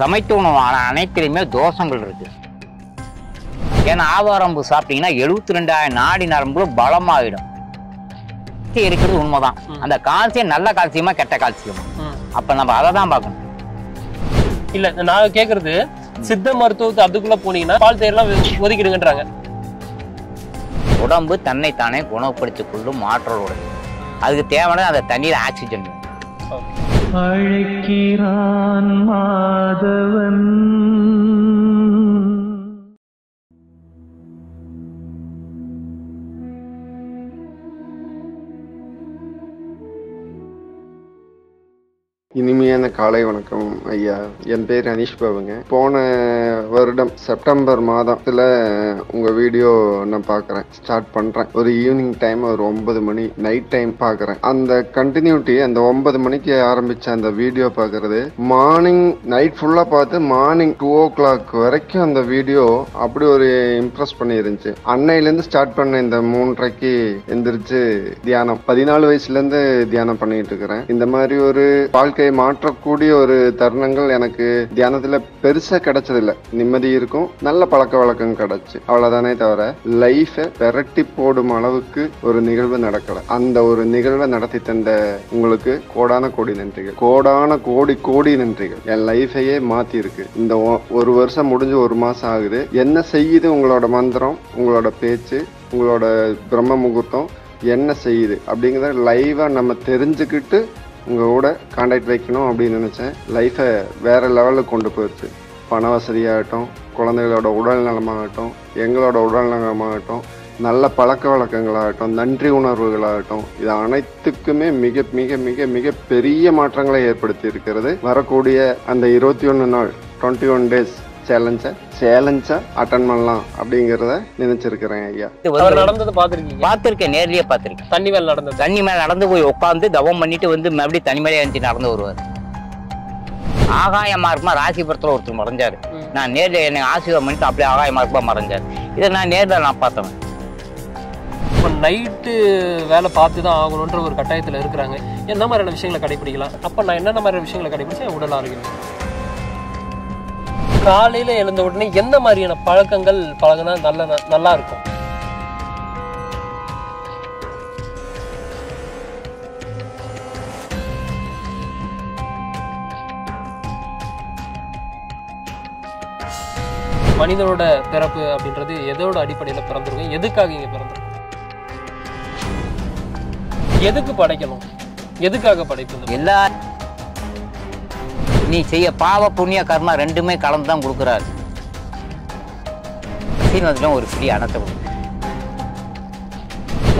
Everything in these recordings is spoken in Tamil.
சமைத்த உணவான அனைத்துலையுமே தோஷங்கள் இருக்குது ஏன்னா ஆவாரம்பு சாப்பிட்டீங்கன்னா எழுபத்தி ரெண்டாயிரம் நாடி நரம்புல பலமாகிடும் இருக்கிறது உண்மைதான் அந்த கால்சியம் நல்ல கால்சியமா கெட்ட கால்சியம் அப்ப நம்ம அதை தான் பார்க்கணும் இல்ல நான் கேக்குறது சித்த மருத்துவத்தை அதுக்குள்ள போனீங்கன்னா பால் தயிரெல்லாம் ஒதுக்கிடுங்கன்றாங்க உடம்பு தன்னை தானே குணப்படுத்திக் கொள்ளும் மாற்றோட உடம்பு அதுக்கு தேவையான அந்த தண்ணியில் ஆக்சிஜன் அழைக்கிறான் மாதவன் இனிமையான காலை வணக்கம் ஐயா என் பேர் அனீஷ் பாபுங்க போன வருடம் செப்டம்பர் மாதத்தில் உங்கள் வீடியோ நான் பார்க்குறேன் ஸ்டார்ட் பண்ணுறேன் ஒரு ஈவினிங் டைம் ஒரு ஒன்பது மணி நைட் டைம் பார்க்குறேன் அந்த கண்டினியூட்டி அந்த ஒன்பது மணிக்கு ஆரம்பித்த அந்த வீடியோ பார்க்குறது மார்னிங் நைட் ஃபுல்லாக பார்த்து மார்னிங் டூ ஓ கிளாக் வரைக்கும் அந்த வீடியோ அப்படி ஒரு இம்ப்ரெஸ் பண்ணியிருந்துச்சு அன்னையிலேருந்து ஸ்டார்ட் பண்ண இந்த மூன்றரைக்கு எந்திரிச்சு தியானம் பதினாலு வயசுலேருந்து தியானம் பண்ணிகிட்டு இருக்கிறேன் இந்த மாதிரி ஒரு வாழ்க்கை வாழ்க்கையை மாற்றக்கூடிய ஒரு தருணங்கள் எனக்கு தியானத்தில் பெருசாக இல்ல நிம்மதி இருக்கும் நல்ல பழக்க வழக்கம் கிடைச்சு அவ்வளவுதானே தவிர லைஃபை விரட்டி போடும் அளவுக்கு ஒரு நிகழ்வு நடக்கல அந்த ஒரு நிகழ்வை நடத்தி தந்த உங்களுக்கு கோடான கோடி நன்றிகள் கோடான கோடி கோடி நன்றிகள் என் லைஃபையே மாத்தி இருக்கு இந்த ஒரு வருஷம் முடிஞ்சு ஒரு மாதம் ஆகுது என்ன செய்யுது உங்களோட மந்திரம் உங்களோட பேச்சு உங்களோட பிரம்ம முகூர்த்தம் என்ன செய்யுது அப்படிங்கிறத லைவா நம்ம தெரிஞ்சுக்கிட்டு உங்கள் கூட காண்டாக்ட் வைக்கணும் அப்படின்னு நினச்சேன் லைஃப்பை வேறு லெவலில் கொண்டு போயிடுச்சு பண வசதியாகட்டும் குழந்தைகளோட உடல் நலமாகட்டும் எங்களோட உடல் நலமாகட்டும் நல்ல பழக்க வழக்கங்களாகட்டும் நன்றி உணர்வுகளாகட்டும் இது அனைத்துக்குமே மிக மிக மிக மிக பெரிய மாற்றங்களை ஏற்படுத்தி இருக்கிறது வரக்கூடிய அந்த இருபத்தி ஒன்று நாள் டுவெண்ட்டி ஒன் டேஸ் சேலஞ்சை சேலஞ்சா அட்டன் பண்ணலாம் அப்படிங்கிறத நினைச்சிருக்கிறேன் ஐயா அவர் நடந்தது பார்த்துருக்கீங்க பார்த்துருக்கேன் நேர்லயே பார்த்துருக்கேன் தண்ணி மேல நடந்தது தண்ணி மேல நடந்து போய் உட்காந்து தவம் பண்ணிட்டு வந்து மறுபடியும் தனிமையில எழுந்து நடந்து வருவார் ஆகாய மார்க்கமா ராசிபுரத்துல ஒருத்தர் மறைஞ்சாரு நான் நேரில் என்னை ஆசீர்வாதம் பண்ணிட்டு அப்படியே ஆகாய மார்க்கமா மறைஞ்சார் இதை நான் நேரில் நான் பார்த்தேன் இப்போ நைட்டு வேலை பார்த்து தான் ஆகணுன்ற ஒரு கட்டாயத்தில் இருக்கிறாங்க எந்த மாதிரியான விஷயங்களை கடைபிடிக்கலாம் அப்போ நான் என்னென்ன மாதிரியான விஷயங்களை கடைபிடிச்சா உடல் ஆரோக்கியம் காலையில் எழுந்த உடனே எந்த மாதிரியான பழக்கங்கள் பழகினா நல்ல நல்லா இருக்கும் மனிதனோட பிறப்பு அப்படின்றது எதோட அடிப்படையில் பிறந்திருக்கும் எதுக்காக இங்கே பிறந்திருக்கும் எதுக்கு படைக்கணும் எதுக்காக படைப்பு எல்லா நீ செய்ய பாவ புண்ணிய கர்மா ரெண்டுமே கலந்து தான் கொடுக்குறாரு சீனத்துல ஒரு ஃப்ரீ அனத்தை கொடுக்கும்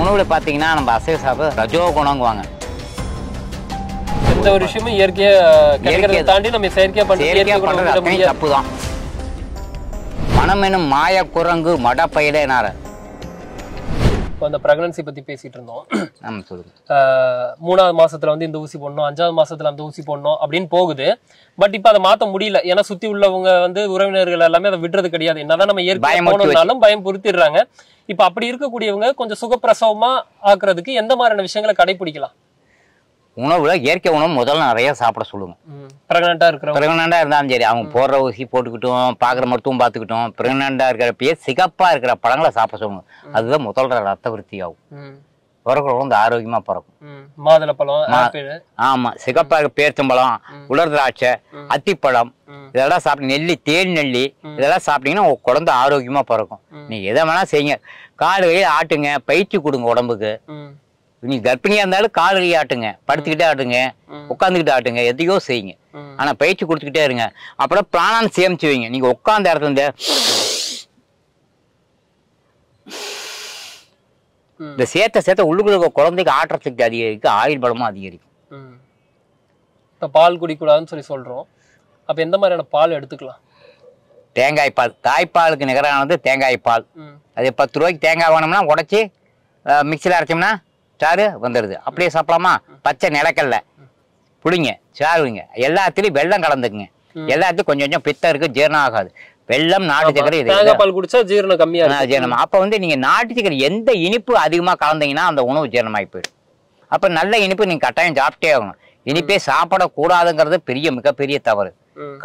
உணவுல பார்த்தீங்கன்னா நம்ம அசைவ சாப்பிட ரஜோ குணங்குவாங்க எந்த ஒரு விஷயமும் இயற்கையா தாண்டி நம்ம செயற்கையா பண்ணுறது தப்பு தான் மனம் எனும் மாய குரங்கு மடப்பயிலேனார இப்போ அந்த ப்ரெக்னன்சி பத்தி பேசிட்டு இருந்தோம் மூணாவது மாசத்துல வந்து இந்த ஊசி போடணும் அஞ்சாவது மாசத்துல அந்த ஊசி போடணும் அப்படின்னு போகுது பட் இப்ப அதை மாத்த முடியல ஏன்னா சுத்தி உள்ளவங்க வந்து உறவினர்கள் எல்லாமே அதை விடுறது கிடையாது என்னதான் நம்ம போனோம்னாலும் பயம் பொருத்திடுறாங்க இப்ப அப்படி இருக்கக்கூடியவங்க கொஞ்சம் சுகப்பிரசவமா ஆக்குறதுக்கு எந்த மாதிரியான விஷயங்களை கடைபிடிக்கலாம் உணவுல இயற்கை உணவு முதல்ல நிறைய சாப்பிட சொல்லுங்க பிரகனண்டா இருக்கிற இருந்தாலும் சரி அவங்க போடுற ஊசி போட்டுக்கிட்டும் பாக்குற மருத்துவம் பாத்துக்கிட்டோம் பிரகனண்டா இருக்கிறப்பயே சிகப்பா இருக்கிற பழங்களை சாப்பிட சொல்லுங்க அதுதான் முதல் ரத்த விருத்தி ஆகும் ஆரோக்கியமா பிறக்கும் மாதுளப்பழம் சிகப்பா இருக்க பேர்த்தம்பழம் உலர் திராட்சை அத்திப்பழம் இதெல்லாம் சாப்பிட நெல்லி தேன் நெல்லி இதெல்லாம் சாப்பிட்டீங்கன்னா உங்க குழந்தை ஆரோக்கியமா பிறக்கும் நீ எதை வேணா செய்யுங்க காலையில் ஆட்டுங்க பயிற்சி கொடுங்க உடம்புக்கு நீ கர்ப்பிணியா இருந்தாலும் கால் கை ஆட்டுங்க படுத்துக்கிட்டே ஆட்டுங்க உட்காந்துக்கிட்டே ஆட்டுங்க எதையோ செய்யுங்க ஆனா பயிற்சி கொடுத்துக்கிட்டே இருங்க அப்புறம் பிராணம் சேமிச்சு வைங்க நீங்க உட்காந்த இடத்துல இந்த இந்த சேர்த்த சேர்த்த உள்ளுக்குள்ள குழந்தைக்கு சக்தி அதிகரிக்கும் ஆயுள் பலமும் அதிகரிக்கும் இப்போ பால் குடிக்கூடாதுன்னு சொல்லி சொல்றோம் அப்ப எந்த மாதிரியான பால் எடுத்துக்கலாம் தேங்காய் பால் தாய்ப்பாலுக்கு நிகரானது தேங்காய் பால் அது பத்து ரூபாய்க்கு தேங்காய் வாங்கினோம்னா உடச்சி மிக்சியில் அரைச்சோம்னா சாறு வந்துடுது அப்படியே சாப்பிடலாமா பச்சை நிலக்கல்ல பிடிங்க சாருங்க எல்லாத்துலேயும் வெள்ளம் கலந்துக்குங்க எல்லாத்துக்கும் கொஞ்சம் கொஞ்சம் பித்தம் இருக்குது ஜீரணம் ஆகாது வெள்ளம் நாட்டு சக்கரை தேங்காய் பால் குடிச்சா ஜீரணம் கம்மியாக ஜீரணம் அப்போ வந்து நீங்கள் நாட்டு சக்கரை எந்த இனிப்பு அதிகமாக கலந்தீங்கன்னா அந்த உணவு ஜீரணமாகி போயிடும் அப்போ நல்ல இனிப்பு நீங்கள் கட்டாயம் சாப்பிட்டே ஆகணும் இனிப்பே சாப்பிடக்கூடாதுங்கிறது பெரிய மிகப்பெரிய தவறு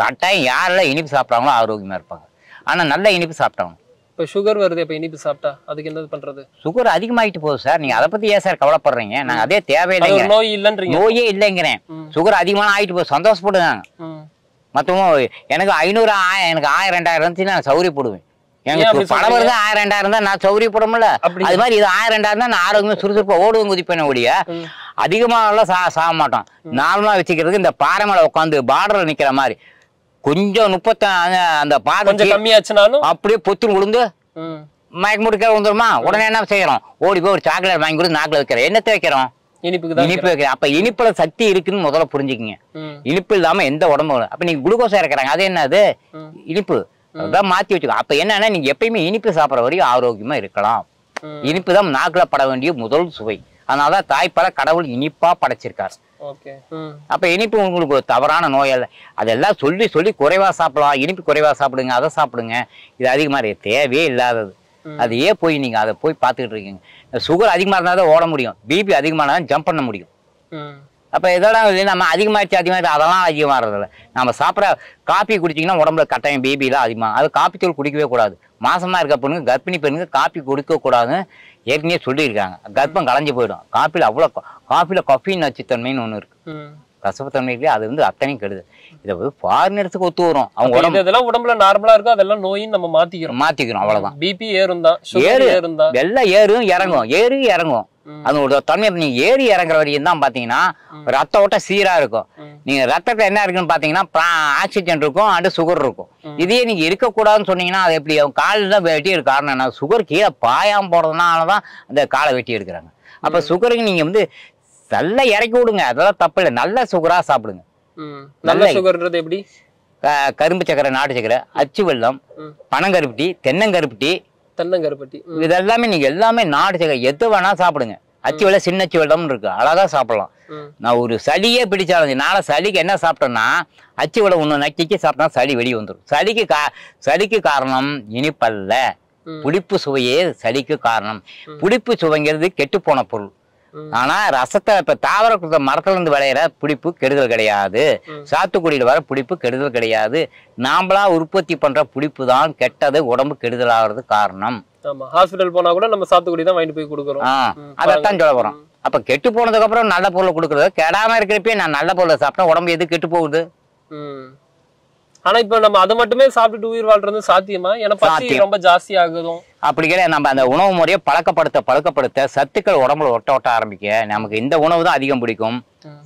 கட்டாயம் யாரெல்லாம் இனிப்பு சாப்பிட்றாங்களோ ஆரோக்கியமாக இருப்பாங்க ஆனால் நல்ல இனிப்பு சாப்பிட்டாங்க இப்போ சுகர் வருது இப்போ இனிப்பு சாப்பிட்டா அதுக்கு என்ன பண்றது சுகர் அதிகமாகிட்டு போகுது சார் நீங்க அதை பத்தி ஏன் சார் கவலைப்படுறீங்க நான் அதே தேவையில்லை நோய் இல்லைன்றீங்க நோயே இல்லைங்கிறேன் சுகர் அதிகமான ஆயிட்டு போகுது சந்தோஷப்படுதாங்க மற்றவும் எனக்கு ஐநூறு ஆயிரம் எனக்கு ஆயிரம் ரெண்டாயிரம் இருந்துச்சு நான் சௌரிய போடுவேன் எனக்கு பணம் இருந்தா ஆயிரம் ரெண்டாயிரம் இருந்தா நான் சௌரிய முடியல அது மாதிரி இது ஆயிரம் ரெண்டாயிரம் தான் நான் ஆரோக்கியம் சுறுசுறுப்பா ஓடுவோம் குதிப்பேன் ஒழிய அதிகமா சா சாக மாட்டோம் நார்மலாக வச்சுக்கிறதுக்கு இந்த பாறை மேலே உட்காந்து பார்டரில் நிற்கிற மாதிரி கொஞ்சம் முப்பத்தி அந்த பால் கொஞ்சம் கம்மியாச்சுனாலும் அப்படியே பொத்து விழுந்து மயக்க முடிக்க வந்துருமா உடனே என்ன செய்யறோம் ஓடி போய் ஒரு சாக்லேட் வாங்கி கொடுத்து நாக்கில் வைக்கிறோம் என்னத்தை வைக்கிறோம் இனிப்பு வைக்கிறேன் அப்ப இனிப்புல சக்தி இருக்குன்னு முதல்ல புரிஞ்சுக்கிங்க இனிப்பு இல்லாம எந்த உடம்பு அப்ப நீங்க குளுக்கோஸ் இறக்குறாங்க அது என்னது இனிப்பு அதுதான் மாத்தி வச்சுக்கோ அப்ப என்னன்னா நீங்க எப்பயுமே இனிப்பு சாப்பிட்ற வரையும் ஆரோக்கியமா இருக்கலாம் இனிப்பு தான் நாக்குல பட வேண்டிய முதல் சுவை அதனாலதான் தாய்ப்பட கடவுள் இனிப்பா படைச்சிருக்காரு அப்ப இனிப்பு உங்களுக்கு ஒரு தவறான நோய் அல்ல அதெல்லாம் சொல்லி சொல்லி குறைவா சாப்பிடலாம் இனிப்பு குறைவா சாப்பிடுங்க அதை சாப்பிடுங்க இது அதிகமாக தேவையே இல்லாதது அதையே போய் நீங்க அதை போய் பார்த்துக்கிட்டு இருக்கீங்க சுகர் அதிகமா இருந்தால் தான் ஓட முடியும் பிபி இருந்தாலும் ஜம்ப் பண்ண முடியும் அப்ப இதெல்லாம் நம்ம அதிகமாகிடுச்சு அதிகமாகிடுச்சு அதெல்லாம் அதிகமாகறதில்ல நம்ம சாப்பிட்ற காப்பி குடிச்சிங்கன்னா உடம்புல கட்டாயம் பிபி எல்லாம் அதிகமாக அது காப்பி தூள் குடிக்கவே கூடாது மாசமா இருக்க பொண்ணுங்க கர்ப்பிணி பெண்ணுங்க குடிக்க கூடாது ஏற்கனவே சொல்லியிருக்காங்க கர்ப்பம் களைஞ்சு போயிடும் காஃபியில் அவ்வளோ காஃபியில் கஃபின் நச்சுத்தன்மைன்னு ஒன்று இருக்கு கசப்புத்தன்மை இல்லையா அது வந்து அத்தனையும் கெடுது இதை வந்து ஃபாரினர்ஸுக்கு ஒத்து வரும் அவங்க உடம்பு இதெல்லாம் உடம்புல நார்மலா இருக்கும் அதெல்லாம் நோயும் நம்ம மாற்றிக்கிறோம் மாற்றிக்கிறோம் அவ்வளவுதான் பிபி ஏறும் தான் ஏறு ஏறும் தான் எல்லாம் ஏறும் இறங்கும் ஏறி இறங்கும் அதோட தன்மையை நீங்க ஏறி இறங்குற வரைக்கும் தான் பாத்தீங்கன்னா ரத்த ஓட்ட சீரா இருக்கும் நீங்க ரத்தத்துல என்ன இருக்குன்னு பாத்தீங்கன்னா ஆக்சிஜன் இருக்கும் அண்ட் சுகர் இருக்கும் இதே நீங்க இருக்கக்கூடாதுன்னு சொன்னீங்கன்னா அது எப்படி காலில் தான் வெட்டி காரணம் என்ன சுகர் கீழே பாயாம போறதுனாலதான் அந்த காலை வெட்டி எடுக்கிறாங்க அப்ப சுகருக்கு நீங்க வந்து நல்லா இறக்கி விடுங்க அதெல்லாம் தப்பு இல்லை நல்ல சுகரா சாப்பிடுங்க நல்ல சுகர்ன்றது எப்படி கரும்பு சக்கரை நாட்டு சக்கரை அச்சு வெள்ளம் பனங்கருப்பட்டி தென்னங்கருப்பட்டி தென்னங்கருப்பட்டி இது எல்லாமே நீங்க எல்லாமே நாடு சேகை எது வேணா சாப்பிடுங்க அச்சு வெள்ளம் சின்ன அச்சு வெள்ளம்னு இருக்கு அழகா சாப்பிடலாம் நான் ஒரு சளியே பிடிச்சாலும் நாளை சளிக்கு என்ன சாப்பிட்டேன்னா அச்சு வெள்ளம் ஒண்ணு நக்கிக்கு சாப்பிட்டா சளி வெளியே வந்துடும் சளிக்கு கா சளிக்கு காரணம் இனிப்பல்ல புளிப்பு சுவையே சளிக்கு காரணம் புளிப்பு சுவைங்கிறது கெட்டு போன பொருள் ஆனா ரசத்தை இப்ப தாவர மரத்துல இருந்து விளையிற பிடிப்பு கெடுதல் கிடையாது சாத்துக்குடியில வர பிடிப்பு கெடுதல் கிடையாது நாமளா உற்பத்தி பண்ற பிடிப்பு தான் கெட்டது உடம்பு கெடுதல் ஆகிறது காரணம் ஹாஸ்பிட்டல் போனா கூட நம்ம சாத்துக்குடி தான் வாங்கிட்டு போய் கொடுக்குறோம் அதைத்தான் சொல்ல போறோம் அப்ப கெட்டு போனதுக்கு அப்புறம் நல்ல பொருளை கொடுக்கறது கெடாம இருக்கிறப்பே நான் நல்ல பொருளை சாப்பிட்டேன் உடம்பு எது கெட்டு போகுது ஆனா இப்ப நம்ம அதை மட்டுமே சாப்பிட்டுட்டு உயிர் வாழ்றது சாத்தியமா ஏன்னா பசி ரொம்ப ஜாஸ்தி ஆகுதும் அப்படி கிடையாது நம்ம அந்த உணவு முறையை பழக்கப்படுத்த பழக்கப்படுத்த சத்துக்கள் உடம்புல ஒட்ட ஒட்ட ஆரம்பிக்க நமக்கு இந்த உணவு தான் அதிகம் பிடிக்கும்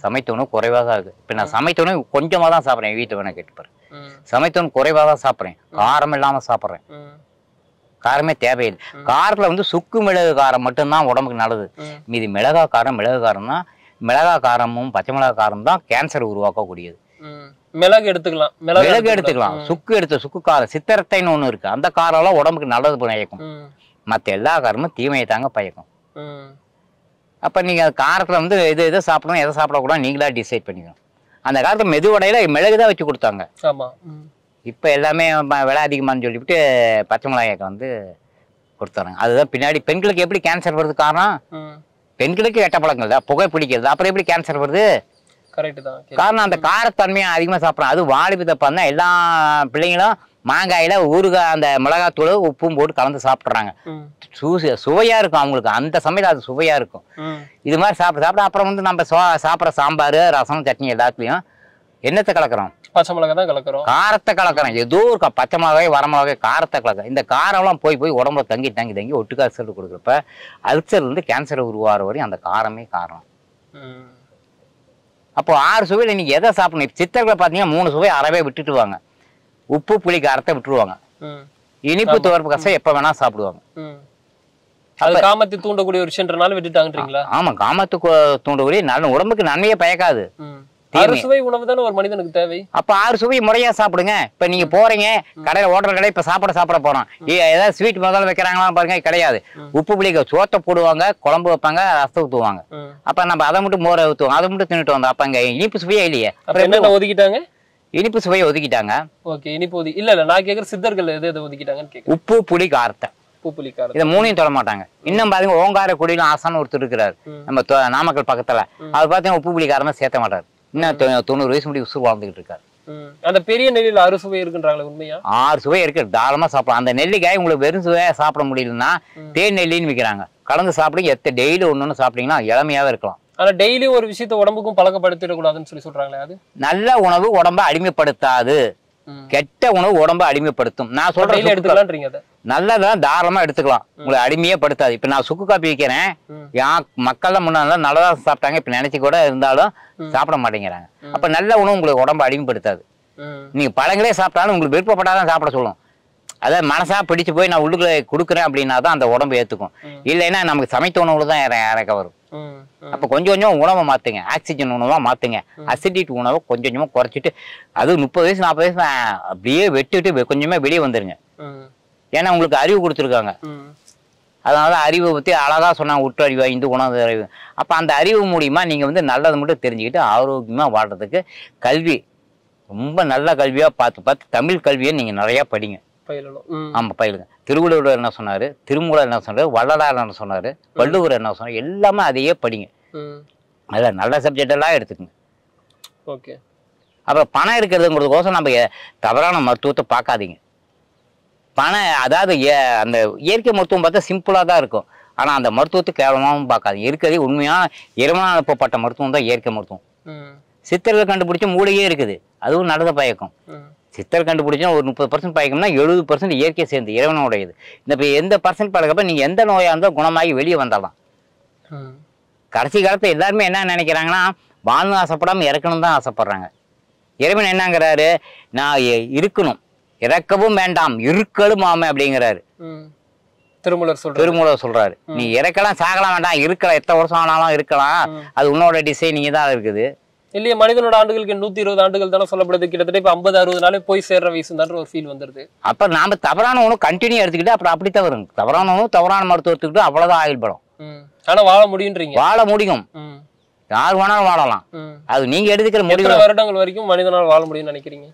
சமைத்த உணவு குறைவாக ஆகுது இருக்கு இப்ப நான் சமைத்த உணவு கொஞ்சமா தான் சாப்பிடறேன் வீட்டு வேணா கேட்டுப்பாரு சமைத்த உணவு குறைவாக தான் சாப்பிடறேன் காரம் இல்லாம சாப்பிடறேன் காரமே தேவையில்லை காரத்துல வந்து சுக்கு மிளகு காரம் மட்டும்தான் உடம்புக்கு நல்லது மீதி மிளகா காரம் மிளகு காரம் தான் மிளகா காரமும் பச்சை மிளகா காரம் தான் கேன்சர் உருவாக்கக்கூடியது மிளகு எடுத்துக்கலாம் மிளகு எடுத்துக்கலாம் சுக்கு எடுத்து சுக்கு காரம் சித்திரத்தைன்னு ஒன்று இருக்கு அந்த காரெல்லாம் உடம்புக்கு நல்லது பயக்கும் மற்ற எல்லா காரமும் தீமையை தாங்க பயக்கும் அப்போ நீங்கள் காரத்துல காரத்தில் வந்து எது எதை சாப்பிடணும் எதை சாப்பிடக்கூடாது நீங்களா டிசைட் பண்ணிக்கணும் அந்த காலத்தில் மெதுவடையில் மிளகு தான் வச்சு கொடுத்தாங்க இப்போ எல்லாமே விலை அதிகமானு சொல்லிவிட்டு பச்சை மிளகாய்க்கு வந்து கொடுத்துறாங்க அதுதான் பின்னாடி பெண்களுக்கு எப்படி கேன்சர் வருது காரணம் பெண்களுக்கு எட்ட பழங்கள் தான் புகை பிடிக்கிறது அப்புறம் எப்படி கேன்சர் வருது காரணம் அந்த காரத்தன்மையை அதிகமாக சாப்பிட்றோம் அது வாலிபத்தை பார்த்தா எல்லா பிள்ளைங்களும் மாங்காயில் ஊறுகாய் அந்த தூள் உப்பும் போட்டு கலந்து சாப்பிட்றாங்க சூசு சுவையாக இருக்கும் அவங்களுக்கு அந்த சமையல் அது சுவையாக இருக்கும் இது மாதிரி சாப்பிட சாப்பிட அப்புறம் வந்து நம்ம சாப்பிட்ற சாம்பார் ரசம் சட்னி எல்லாத்துலேயும் என்னத்தை கலக்கிறோம் பச்சை மிளகாய் தான் கலக்கிறோம் காரத்தை கலக்கிறோம் ஏதோ ஒரு பச்சை மிளகாய் வர மிளகாய் காரத்தை கலக்கிறோம் இந்த காரம்லாம் போய் போய் உடம்புல தங்கி தங்கி தங்கி ஒட்டுக்காசல் கொடுக்குறப்ப அல்சர் வந்து கேன்சர் உருவாகிற வரையும் அந்த காரமே காரணம் அப்போ ஆறு சுவையில் இன்னைக்கு எதை சாப்பிடணும் இப்போ சித்தர்களை பார்த்தீங்கன்னா மூணு சுவை அறவே வாங்க உப்பு புளி காரத்தை விட்டுருவாங்க இனிப்பு துவர்ப்பு கசை எப்போ வேணால் சாப்பிடுவாங்க அது காமத்தை தூண்டக்கூடிய ஒரு விஷயன்றனால விட்டுட்டாங்கன்றீங்களா ஆமா காமத்துக்கு தூண்டக்கூடிய நல்ல உடம்புக்கு நன்மையே பயக்காது ஆறு சுவை உணவு தானே ஒரு மனிதனுக்கு தேவை அப்ப ஆறு சுவை முறையா சாப்பிடுங்க இப்ப நீங்க போறீங்க கடையில ஹோட்டல் கடை இப்ப சாப்பிட சாப்பிட போறோம் ஏதாவது ஸ்வீட் முதல்ல வைக்கிறாங்களா பாருங்க கிடையாது உப்பு புளிக்க சோத்தை போடுவாங்க குழம்பு வைப்பாங்க ரசம் ஊத்துவாங்க அப்ப நம்ம அதை மட்டும் மோரை ஊத்துவோம் அதை மட்டும் தின்னுட்டு வந்தோம் அப்ப அங்க இனிப்பு சுவையே இல்லையே என்ன ஒதுக்கிட்டாங்க இனிப்பு சுவையை ஒதுக்கிட்டாங்க ஓகே இனிப்பு ஒதுக்கி இல்ல இல்ல நான் கேக்குற சித்தர்கள் எது எது ஒதுக்கிட்டாங்கன்னு உப்பு புளி காரத்தை இதை மூணையும் தொட மாட்டாங்க இன்னும் பாத்தீங்கன்னா ஓங்கார குடியிலும் ஆசான்னு ஒருத்தர் இருக்கிறாரு நம்ம நாமக்கல் பக்கத்துல அவர் பாத்தீங்கன்னா உப்பு புளி காரமா சேர்த்த மாட்டாரு இன்னும் தொண்ணூறு வயசு முடி உசுறு வாழ்ந்துகிட்டு இருக்காரு அந்த பெரிய நெல்லியில் ஆறு சுவை இருக்குன்றாங்களே உண்மையா ஆறு சுவை இருக்கு தாராளமா சாப்பிடலாம் அந்த நெல்லிக்காய் உங்களுக்கு வெறும் சுவையா சாப்பிட முடியலன்னா தேன் நெல்லின்னு விற்கிறாங்க கலந்து சாப்பிடுங்க எத்த டெய்லி ஒன்று சாப்பிட்டீங்கன்னா இளமையாவே இருக்கலாம் ஆனா டெய்லி ஒரு விஷயத்த உடம்புக்கும் பழக்கப்படுத்திடக்கூடாதுன்னு சொல்லி சொல்றாங்களே அது நல்ல உணவு உடம்ப அடிமைப்படுத்தாது கெட்ட உணவு உடம்ப அடிமைப்படுத்தும் நான் சொல்றேன் எடுத்துக்கலாம் நல்லதான் தாராளமா எடுத்துக்கலாம் உங்களை அடிமையே படுத்தாது இப்ப நான் சுக்கு காப்பி வைக்கிறேன் யான் மக்கள்லாம் முன்னாடி நல்லதா சாப்பிட்டாங்க இப்ப நினைச்சு கூட இருந்தாலும் சாப்பிட மாட்டேங்கிறாங்க அப்ப நல்ல உணவு உங்களுக்கு உடம்ப அடிமைப்படுத்தாது நீங்க பழங்களே சாப்பிட்டாலும் உங்களுக்கு விருப்பப்பட்டாதான் சாப்பிட சொல்லும் அதாவது மனசா பிடிச்சு போய் நான் உள்ளுக்குள்ள கொடுக்குறேன் அப்படின்னா தான் அந்த உடம்பு ஏத்துக்கும் இல்லைன்னா நமக்கு சமைத்த உணவுல தான் இறக்க வரும் அப்போ கொஞ்சம் கொஞ்சம் உணவை மாற்றுங்க ஆக்சிஜன் உணவாக மாற்றுங்க அசிடிட் உணவை கொஞ்சம் கொஞ்சமாக குறைச்சிட்டு அது முப்பது வயசு நாற்பது வயசு அப்படியே வெட்டிட்டு கொஞ்சமே வெளியே வந்துருங்க ஏன்னா உங்களுக்கு அறிவு கொடுத்துருக்காங்க அதனால அறிவை பற்றி அழகாக சொன்னாங்க உற்றறிவு இந்து உணவு அறிவு அப்போ அந்த அறிவு மூலிமா நீங்கள் வந்து நல்லது மட்டும் தெரிஞ்சுக்கிட்டு ஆரோக்கியமாக வாழ்கிறதுக்கு கல்வி ரொம்ப நல்ல கல்வியாக பார்த்து பார்த்து தமிழ் கல்வியை நீங்கள் நிறையா படிங்க பயிலணும் ஆமாம் பயிலுங்க திருவள்ளுவர் என்ன சொன்னார் திருமூலர் என்ன சொன்னார் வள்ளலார் என்ன சொன்னார் வள்ளுவர் என்ன சொன்னார் எல்லாமே அதையே படிங்க அதில் நல்ல சப்ஜெக்டெல்லாம் எடுத்துக்கங்க ஓகே அப்புறம் பணம் இருக்கிறதுங்கிறதுக்கோசம் நம்ம தவறான மருத்துவத்தை பார்க்காதீங்க பணம் அதாவது அந்த இயற்கை மருத்துவம் பார்த்தா சிம்பிளாக தான் இருக்கும் ஆனால் அந்த மருத்துவத்தை கேவலமாகவும் பார்க்காதீங்க இருக்கிறதே உண்மையாக இரவனா அனுப்பப்பட்ட மருத்துவம் தான் இயற்கை மருத்துவம் சித்தர்கள் கண்டுபிடிச்ச மூளையே இருக்குது அதுவும் நடந்த பயக்கம் சித்தர் கண்டுபிடிச்சா ஒரு முப்பது பர்சன்ட் பாய்க்கும்னா எழுபது பர்சன்ட் இயற்கை சேர்ந்து இறைவனோட இந்த இப்போ எந்த பர்சன்ட் பழக்கப்ப நீங்கள் எந்த நோயாக இருந்தாலும் குணமாகி வெளியே வந்துடலாம் கடைசி காலத்தில் எல்லாருமே என்ன நினைக்கிறாங்கன்னா வாழ்ந்து ஆசைப்படாமல் இறக்கணும் தான் ஆசைப்பட்றாங்க இறைவன் என்னங்கிறாரு நான் இருக்கணும் இறக்கவும் வேண்டாம் இருக்கலும் ஆமை அப்படிங்கிறாரு திருமூலர் சொல் திருமூலர் சொல்கிறாரு நீ இறக்கலாம் சாகலாம் வேண்டாம் இருக்கலாம் எத்தனை வருஷம் ஆனாலும் இருக்கலாம் அது உன்னோட டிசைனிங்கு தான் இருக்குது இல்லையா மனிதனோட ஆண்டுகளுக்கு நூத்தி இருபது ஆண்டுகள் தானே சொல்லப்படுது கிட்டத்தட்ட இப்ப ஐம்பது அறுபது நாளே போய் சேர்ற வயசுன்ற ஒரு ஃபீல் வந்துருது அப்ப நாம தவறான உணவு கண்டினியூ எடுத்துக்கிட்டு அப்புறம் அப்படி தவறு தவறான உணவு தவறான மருத்துவத்துக்கிட்டு அவ்வளவுதான் ஆயுள் படம் ஆனா வாழ முடியுன்றீங்க வாழ முடியும் யார் வேணாலும் வாழலாம் அது நீங்க எடுத்துக்கிற முடிவு வருடங்கள் வரைக்கும் மனிதனால் வாழ முடியும்னு நினைக்கிறீங்க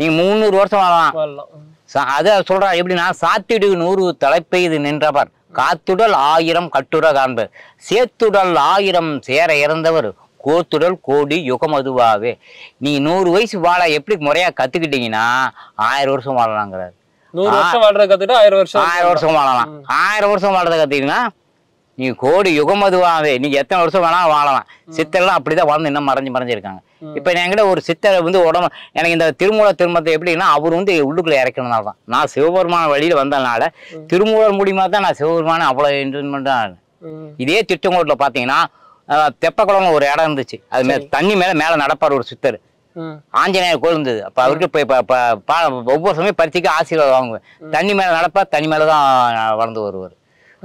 நீ முந்நூறு வருஷம் வாழலாம் அது சொல்றா எப்படின்னா சாத்திடு நூறு தலைப்பெய்து நின்றவர் காத்துடல் ஆயிரம் கட்டுர காண்பர் சேத்துடல் ஆயிரம் சேர இறந்தவர் கோத்துடல் கோடி யுகம் அதுவாகவே நீ நூறு வயசு வாழ எப்படி முறையா கத்துக்கிட்டீங்கன்னா ஆயிரம் வருஷம் வாழலாங்கிறாரு நூறு வருஷம் வாழ்றத கத்துட்டு ஆயிரம் வருஷம் ஆயிரம் வருஷம் வாழலாம் ஆயிரம் வருஷம் வாழ்றத கத்துக்கிட்டீங்கன்னா நீ கோடி யுகம் அதுவாகவே நீ எத்தனை வருஷம் வேணாலும் வாழலாம் சித்தர்லாம் அப்படிதான் வாழ்ந்து இன்னும் மறைஞ்சு மறைஞ்சிருக்காங்க இப்ப என்கிட்ட ஒரு சித்தரை வந்து உடம்பு எனக்கு இந்த திருமூல திருமணத்தை எப்படின்னா அவர் வந்து உள்ளுக்குள்ள இறக்கணும்னால தான் நான் சிவபெருமான வழியில் வந்ததுனால திருமூலர் மூலியமாக தான் நான் சிவபெருமான அவ்வளவு என்ஜாய்மெண்ட்டாக இதே திட்டங்கோட்டில் பார்த்தீங்கன்னா தெப்பக்குளம் ஒரு இடம் இருந்துச்சு அது மேல தண்ணி மேல மேல நடப்பார் ஒரு சித்தர் ஆஞ்சநேயர் கோயில் இருந்தது அப்ப அவருக்கு போய் ஒவ்வொரு சமயம் பரிச்சைக்கு ஆசீர்வாதம் வாங்குவேன் தண்ணி மேல நடப்பா தண்ணி மேலதான் வளர்ந்து வருவார்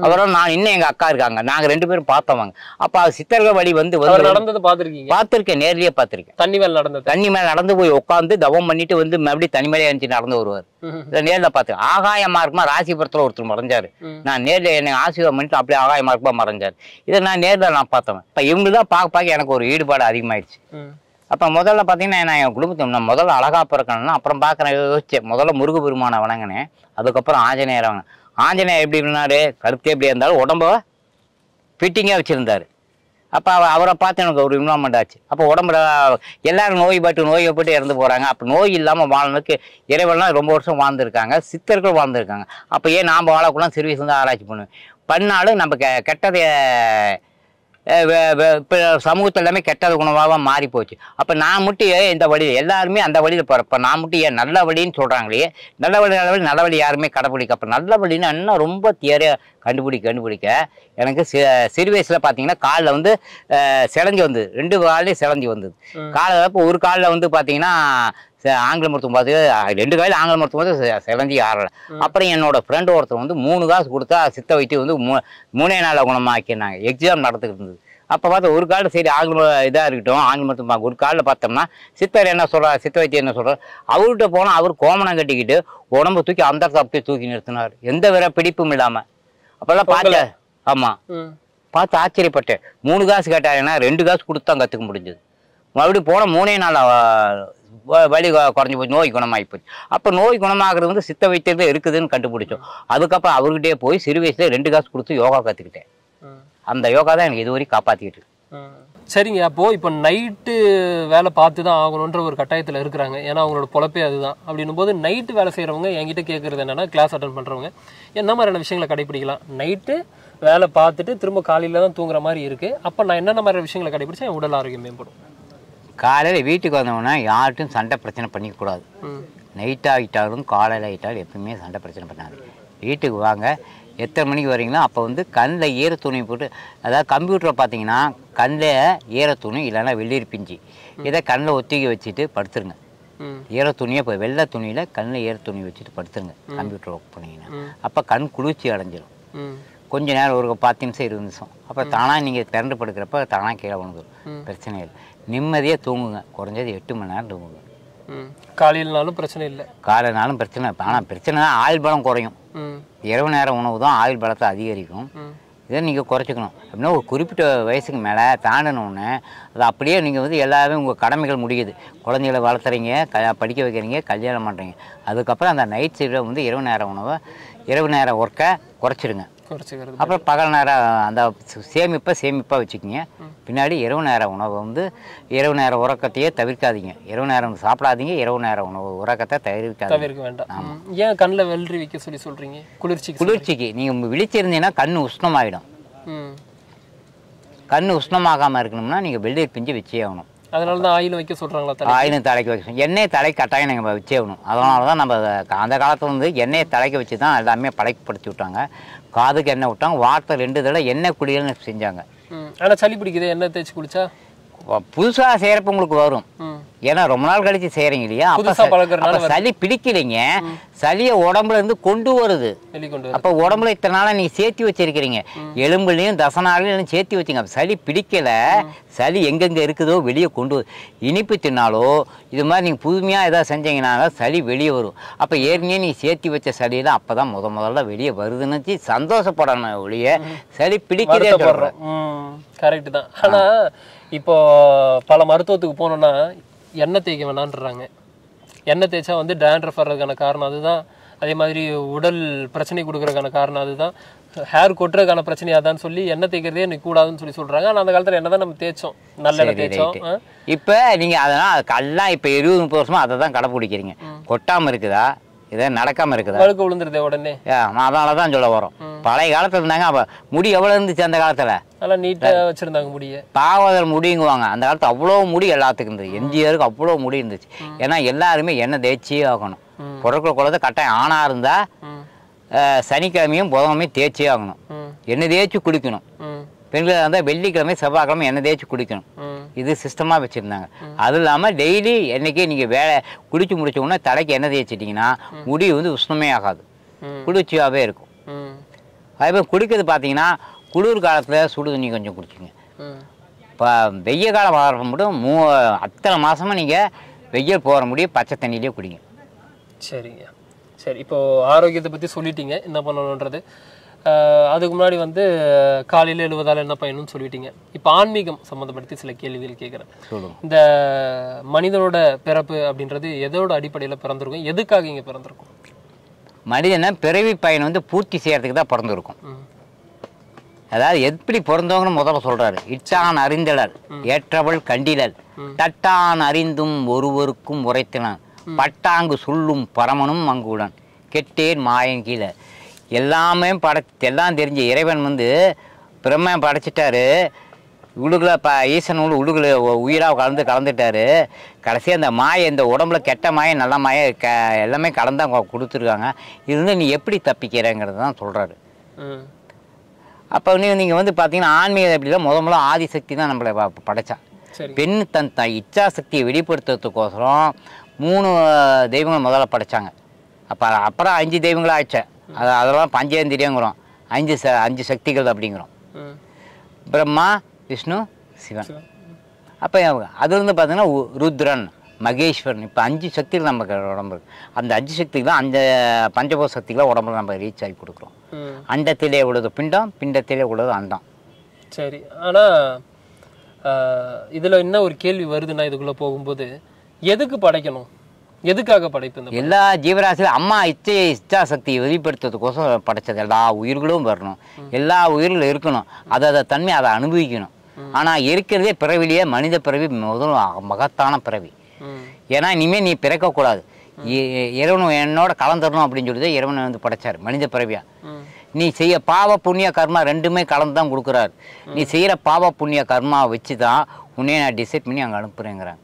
அப்புறம் நான் இன்னும் எங்க அக்கா இருக்காங்க நாங்க ரெண்டு பேரும் பார்த்தவங்க அப்ப சித்தர்கள் வழி வந்து நடந்தது பாத்திருக்கீங்க பாத்திருக்கேன் நேர்லயே பாத்திருக்கேன் தண்ணி மேல நடந்த தண்ணி மேல நடந்து போய் உட்காந்து தவம் பண்ணிட்டு வந்து மறுபடியும் தனி மேலே நடந்து வருவார் நேர்ல பாத்து ஆகாய மார்க்கமா ராசிபுரத்துல ஒருத்தர் மறைஞ்சாரு நான் நேர்ல என்னை ஆசீர்வாதம் பண்ணிட்டு அப்படியே ஆகாய மார்க்கமா மறைஞ்சாரு இதை நான் நேர்ல நான் பார்த்தவன் இப்ப இவங்க தான் பார்க்க பார்க்க எனக்கு ஒரு ஈடுபாடு அதிகமாயிடுச்சு அப்ப முதல்ல பாத்தீங்கன்னா நான் என் குடும்பத்தை நான் முதல்ல அழகா பிறக்கணும்னா அப்புறம் பாக்குறேன் யோசிச்சேன் முதல்ல பெருமான வணங்கினேன் அதுக்கப்புறம் ஆஞ்சநேயர் வணங்கினேன் ஆஞ்சநேயர் எப்படி இருந்தார் கருத்து எப்படி இருந்தாலும் உடம்ப ஃபிட்டிங்காக வச்சுருந்தார் அப்போ அவரை பார்த்து எனக்கு ஒரு இன்வால்மெண்ட் ஆச்சு அப்போ உடம்புல எல்லாரும் நோய் பட்டு நோயை போட்டு இறந்து போகிறாங்க அப்போ நோய் இல்லாமல் வாழ்னுக்கு இறைவெல்லாம் ரொம்ப வருஷம் வாழ்ந்துருக்காங்க சித்தர்கள் வாழ்ந்துருக்காங்க அப்போ ஏன் நாம் வாழக்குள்ள சர்வீஸ் வந்து ஆராய்ச்சி பண்ணுவேன் பண்ணாலும் நம்ம க கெட்டதை இப்போ சமூகத்தில் எல்லாமே கெட்டது குணமாக மாறி போச்சு அப்போ நான் மட்டும் ஏன் இந்த வழியில் எல்லாருமே அந்த வழியில் போகிறப்ப நான் மட்டும் ஏன் நல்ல வழின்னு சொல்கிறாங்களே நல்ல வழி நல்ல வழி நல்ல வழி யாருமே கடைப்பிடிக்க அப்போ நல்ல வழின்னு இன்னும் ரொம்ப தியரியாக கண்டுபிடிக்க கண்டுபிடிக்க எனக்கு சி சிறு வயசில் பார்த்தீங்கன்னா காலில் வந்து சிலஞ்சி வந்தது ரெண்டு காலையும் சிலஞ்சி வந்தது காலையில் இப்போ ஒரு காலில் வந்து பார்த்தீங்கன்னா ஆங்கில மருத்துவம் பார்த்து ரெண்டு காயில் ஆங்கில மருத்துவம் பார்த்து செவஞ்சி ஆறலை அப்புறம் என்னோட ஃப்ரெண்டு ஒருத்தர் வந்து மூணு காசு கொடுத்தா சித்த வைத்தியம் வந்து மூ மூணே நாளில் குணமாக்கினாங்க எக்ஸாம் நடந்துக்கிட்டு இருந்தது அப்போ பார்த்தா ஒரு காலில் சரி ஆங்கில இதாக இருக்கட்டும் ஆங்கில மருத்துவம் ஒரு காலில் பார்த்தோம்னா சித்தர் என்ன சொல்கிறார் சித்த வைத்தியம் என்ன சொல்கிறார் அவர்கிட்ட போனால் அவர் கோமனம் கட்டிக்கிட்டு உடம்பு தூக்கி அந்த அப்படியே தூக்கி நிறுத்தினார் எந்த வித பிடிப்பும் இல்லாமல் அப்போல்லாம் பார்க்கல ஆமாம் பார்த்து ஆச்சரியப்பட்டேன் மூணு காசு கேட்டாங்கன்னா ரெண்டு காசு கொடுத்து தான் கற்றுக்க முடிஞ்சது மறுபடியும் போனால் மூணே நாள் வழி குறைஞ்சி போச்சு நோய் குணமாகி போச்சு அப்போ நோய் குணமாகிறது வந்து சித்த வைத்தியத்தில் இருக்குதுன்னு கண்டுபிடிச்சோம் அதுக்கப்புறம் அவர்கிட்டே போய் சிறு வயசுல ரெண்டு காசு கொடுத்து யோகா கற்றுக்கிட்டேன் அந்த யோகா தான் எனக்கு இதுவரை காப்பாற்றிக்கிட்டு சரிங்க அப்போது இப்போ நைட்டு வேலை பார்த்து தான் ஆகணுன்ற ஒரு கட்டாயத்தில் இருக்கிறாங்க ஏன்னா அவங்களோட பொழப்பே அதுதான் அப்படின்னும் போது நைட்டு வேலை செய்கிறவங்க என்கிட்ட கேட்குறது என்னென்னா கிளாஸ் அட்டன் பண்ணுறவங்க என்ன மாதிரியான விஷயங்களை கடைப்பிடிக்கலாம் நைட்டு வேலை பார்த்துட்டு திரும்ப காலையில் தான் தூங்குற மாதிரி இருக்குது அப்போ நான் என்னென்ன மாதிரி விஷயங்களை கடைப்பிடிச்சா என் உடல் ஆரோக்கியம் மேம்படும் காலையில் வீட்டுக்கு வந்தோம்னா யார்கிட்டும் சண்டை பிரச்சனை பண்ணிக்கக்கூடாது நைட் ஆகிட்டாலும் காலையில் ஆகிட்டாலும் எப்பவுமே சண்டை பிரச்சனை பண்ணாது வீட்டுக்கு வாங்க எத்தனை மணிக்கு வரீங்களோ அப்போ வந்து கண்ணில் ஈர துணி போட்டு அதாவது கம்ப்யூட்டரை பார்த்தீங்கன்னா கண்ணில் ஈர துணி இல்லைன்னா வெளிர் பிஞ்சு இதை கண்ணில் ஒத்திக்கி வச்சுட்டு படுத்துருங்க ஈர துணியை இப்போ வெள்ளை துணியில் கண்ணில் ஈர துணி வச்சுட்டு படுத்துருங்க கம்ப்யூட்டர் ஒர்க் பண்ணிங்கன்னா அப்போ கண் குளிர்ச்சி அடைஞ்சிடும் கொஞ்ச நேரம் ஒரு பத்து நிமிஷம் இருபது நிமிஷம் அப்போ தானாக நீங்கள் திரண்டு படுக்கிறப்ப தானாக கீழே விழுந்துடும் பிரச்சனை இல்லை நிம்மதியாக தூங்குங்க குறைஞ்சது எட்டு மணி நேரம் தூங்குங்க காலையிலனாலும் பிரச்சனை இல்லை காலையினாலும் பிரச்சனை ஆனால் பிரச்சனை தான் ஆயுள் பலம் குறையும் இரவு நேரம் உணவு தான் ஆயுள் பலத்தை அதிகரிக்கும் இதை நீங்கள் குறைச்சிக்கணும் அப்படின்னா ஒரு குறிப்பிட்ட வயசுக்கு மேலே தாண்டினோடனே அது அப்படியே நீங்கள் வந்து எல்லாமே உங்கள் கடமைகள் முடியுது குழந்தைகளை வளர்த்துறீங்க க படிக்க வைக்கிறீங்க கல்யாணம் பண்ணுறீங்க அதுக்கப்புறம் அந்த நைட் சீட்டில் வந்து இரவு நேர உணவை இரவு நேர ஒர்க்கை குறைச்சிடுங்க குறைச்சிக்கிறது அப்புறம் பகல் நேரம் அந்த சேமிப்பை சேமிப்பாக வச்சுக்கோங்க பின்னாடி இரவு நேரம் உணவு வந்து இரவு நேரம் உறக்கத்தையே தவிர்க்காதீங்க இரவு நேரம் சாப்பிடாதீங்க இரவு நேரம் உணவு உறக்கத்தை தவிர்க்காது தவிர்க்க வேண்டாம் ஏன் கண்ணில் வெள்ளரி வைக்க சொல்லி சொல்கிறீங்க குளிர்ச்சி குளிர்ச்சிக்கு நீங்கள் விழிச்சிருந்தீங்கன்னா கண் உஷ்ணமாயிடும் கண் உஷ்ணமாகாமல் இருக்கணும்னா நீங்கள் வெள்ளரி பிஞ்சு வச்சே ஆகணும் அதனால தான் ஆயிலும் வைக்க சொல்கிறாங்களா ஆயிலும் தலைக்கு வைக்க எண்ணெய் தலைக்கு கட்டாயம் நம்ம வச்சே ஆகணும் அதனால தான் நம்ம அந்த காலத்தில் வந்து எண்ணெயை தலைக்கு வச்சு தான் எல்லாமே படைப்படுத்தி விட்டாங்க காதுக்கு எண்ணெய் விட்டாங்க வாரத்தை ரெண்டு தடவை எண்ணெய் குடியல் செஞ்சாங்க ஆனால் சளி பிடிக்குது எண்ணெய் தேய்ச்சி குளிச்சா புதுசாக செய்கிறப்ப உங்களுக்கு வரும் ஏன்னா ரொம்ப நாள் கழிச்சு செய்கிறீங்க இல்லையா அப்போ சளி பிடிக்கலைங்க சளியை உடம்புல இருந்து கொண்டு வருது அப்போ உடம்புல இத்தனை நாளாக நீங்கள் சேர்த்து வச்சிருக்கிறீங்க எலும்புலையும் தசனாலையும் சேர்த்து வச்சுங்க அப்போ சளி பிடிக்கலை சளி எங்கெங்கே இருக்குதோ வெளியே கொண்டு இனிப்பு தின்னாலோ இது மாதிரி நீங்கள் புதுமையாக எதாவது செஞ்சீங்கனாலும் சளி வெளியே வரும் அப்போ ஏற்கனவே நீங்கள் சேர்த்து வச்ச சளி தான் அப்போ தான் முத முதல்ல வெளியே வருதுன்னு சந்தோஷப்படணும் ஒழிய சளி பிடிக்கிறதே கரெக்ட் கரெக்டு தான் ஆனால் இப்போ பல மருத்துவத்துக்கு போனோன்னா எண்ணெய் தேய்க்க வேணான்றாங்க எண்ணெய் தேய்ச்சா வந்து டேண்ட்ரஃப் வர்றதுக்கான காரணம் அதுதான் அதே மாதிரி உடல் பிரச்சனை கொடுக்குறதுக்கான காரணம் அதுதான் ஹேர் கொட்டுறதுக்கான பிரச்சனையாக தான் சொல்லி எண்ணெய் தேய்க்கிறதே எனக்கு கூடாதுன்னு சொல்லி சொல்கிறாங்க ஆனால் அந்த காலத்தில் என்ன தான் நம்ம தேய்ச்சோம் நல்ல எண்ணெய் தேய்ச்சோம் இப்போ நீங்கள் அதெல்லாம் கல்லாம் இப்போ இருபது முப்பது வருஷமாக அதை தான் கடைப்பிடிக்கிறீங்க கொட்டாமல் இருக்குதா இதே நடக்காமல் இருக்குது வழுக்கு விழுந்துருது உடனே அதனால தான் சொல்ல வரோம் பழைய காலத்துல இருந்தாங்க அப்போ முடி எவ்வளவு இருந்துச்சு அந்த காலத்துல நல்லா நீட்டாக வச்சிருந்தாங்க முடிய பாவதர் முடிங்குவாங்க அந்த காலத்துல அவ்வளோ முடி எல்லாத்துக்கும் இருந்தது எம்ஜிஆருக்கு அவ்வளோ முடி இருந்துச்சு ஏன்னா எல்லாருமே எண்ணெய் தேய்ச்சியே ஆகணும் பொருட்கள் குழந்தை கட்டாயம் ஆனா இருந்தால் சனிக்கிழமையும் புதனமே தேய்ச்சியே ஆகணும் எண்ணெய் தேய்ச்சி குளிக்கணும் பெண்களாக இருந்தால் வெள்ளிக்கிழமை செவ்வாய்க்கிழமை எண்ணெய் தேய்ச்சி குடிக்கணும் இது சிஸ்டமாக வச்சுருந்தாங்க அதுவும் இல்லாமல் டெய்லி என்றைக்கே நீங்கள் வேலை குடிச்சு உடனே தலைக்கு எண்ணெய் தேய்ச்சிட்டிங்கன்னா முடி வந்து உஷ்ணமே ஆகாது குளிர்ச்சியாகவே இருக்கும் அதே மாதிரி குடிக்கிறது பார்த்தீங்கன்னா குளிர் காலத்தில் சுடு தண்ணி கொஞ்சம் குடிச்சிங்க இப்போ வெய்ய காலம் வளர்ப்ப மட்டும் மூ அத்தனை மாதமாக நீங்கள் வெயில் போகிற முடியும் பச்சை தண்ணியிலே குடிங்க சரிங்க சரி இப்போது ஆரோக்கியத்தை பற்றி சொல்லிட்டீங்க என்ன பண்ணணுன்றது அதுக்கு முன்னாடி வந்து காலையில் எழுவதால் என்ன பயணம்னு சொல்லிட்டீங்க இப்போ ஆன்மீகம் சம்மந்தப்படுத்தி சில கேள்விகள் கேட்குறேன் இந்த மனிதனோட பிறப்பு அப்படின்றது எதோட அடிப்படையில் பிறந்திருக்கும் எதுக்காக இங்கே பிறந்திருக்கும் மனிதனை பிறவி பயணம் வந்து பூர்த்தி செய்கிறதுக்கு தான் பிறந்திருக்கும் அதாவது எப்படி பிறந்தவங்கன்னு முதல்ல சொல்கிறாரு இச்சான் அறிந்தலர் ஏற்றவள் கண்டிடல் தட்டான் அறிந்தும் ஒருவருக்கும் உரைத்தினான் பட்டாங்கு சொல்லும் பரமனும் அங்குடன் கெட்டேன் மாயன் கீழே எல்லாமே பட எல்லாம் தெரிஞ்ச இறைவன் வந்து பிரம்மை படைச்சிட்டாரு உழுகுல ப ஈசன் உள்ள உழுகுல உயிராக கலந்து கலந்துட்டாரு கடைசி அந்த மாய இந்த உடம்புல கெட்ட மாய நல்ல மாய க எல்லாமே கலந்து அவங்க கொடுத்துருக்காங்க இருந்து நீ எப்படி தப்பிக்கிறேங்கிறது தான் சொல்கிறாரு அப்போ நீங்கள் வந்து பார்த்தீங்கன்னா ஆன்மீகம் அப்படிலாம் முத முதல்ல ஆதிசக்தி தான் நம்மளை படைச்சா பெண் தன் த இச்சாசக்தியை வெளிப்படுத்துறதுக்கோசரம் மூணு தெய்வங்கள் முதல்ல படைச்சாங்க அப்போ அப்புறம் அஞ்சு தெய்வங்களாக ஆயிடுச்சேன் அது அதெல்லாம் பஞ்சேந்திரியங்கிறோம் அஞ்சு ச அஞ்சு சக்திகள் அப்படிங்கிறோம் பிரம்மா விஷ்ணு சிவன் அப்போ அதுலேருந்து பார்த்தீங்கன்னா ருத்ரன் மகேஸ்வரன் இப்போ அஞ்சு சக்திகள் நம்ம உடம்பு அந்த அஞ்சு சக்திகள் தான் அந்த பஞ்சபோ சக்திகளாக உடம்புல நம்ம ரீச் ஆகி கொடுக்குறோம் அண்டத்திலே உள்ளது பிண்டம் பிண்டத்திலே உள்ளது அண்டம் சரி ஆனால் இதில் என்ன ஒரு கேள்வி வருதுன்னா இதுக்குள்ளே போகும்போது எதுக்கு படைக்கணும் எதுக்காக படைப்பு எல்லா ஜீவராசிலும் அம்மா இச்சையை இச்சா சக்தியை வெளிப்படுத்துறதுக்கோசம் படைச்சது எல்லா உயிர்களும் வரணும் எல்லா உயிர்களும் இருக்கணும் அதை அதை தன்மை அதை அனுபவிக்கணும் ஆனால் இருக்கிறதே பிறவிலேயே மனித பிறவி முதல் மகத்தான பிறவி ஏன்னா இனிமேல் நீ பிறக்கக்கூடாது இறைவன் என்னோட கலந்துடணும் அப்படின்னு சொல்லி தான் இறைவன் வந்து படைச்சார் மனித பிறவியா நீ செய்ய பாவ புண்ணிய கர்மா ரெண்டுமே கலந்து தான் கொடுக்குறாரு நீ செய்கிற பாவ புண்ணிய கர்மாவை வச்சு தான் உன்னைய நான் டிசைட் பண்ணி அங்கே அனுப்புகிறேங்கிறேன்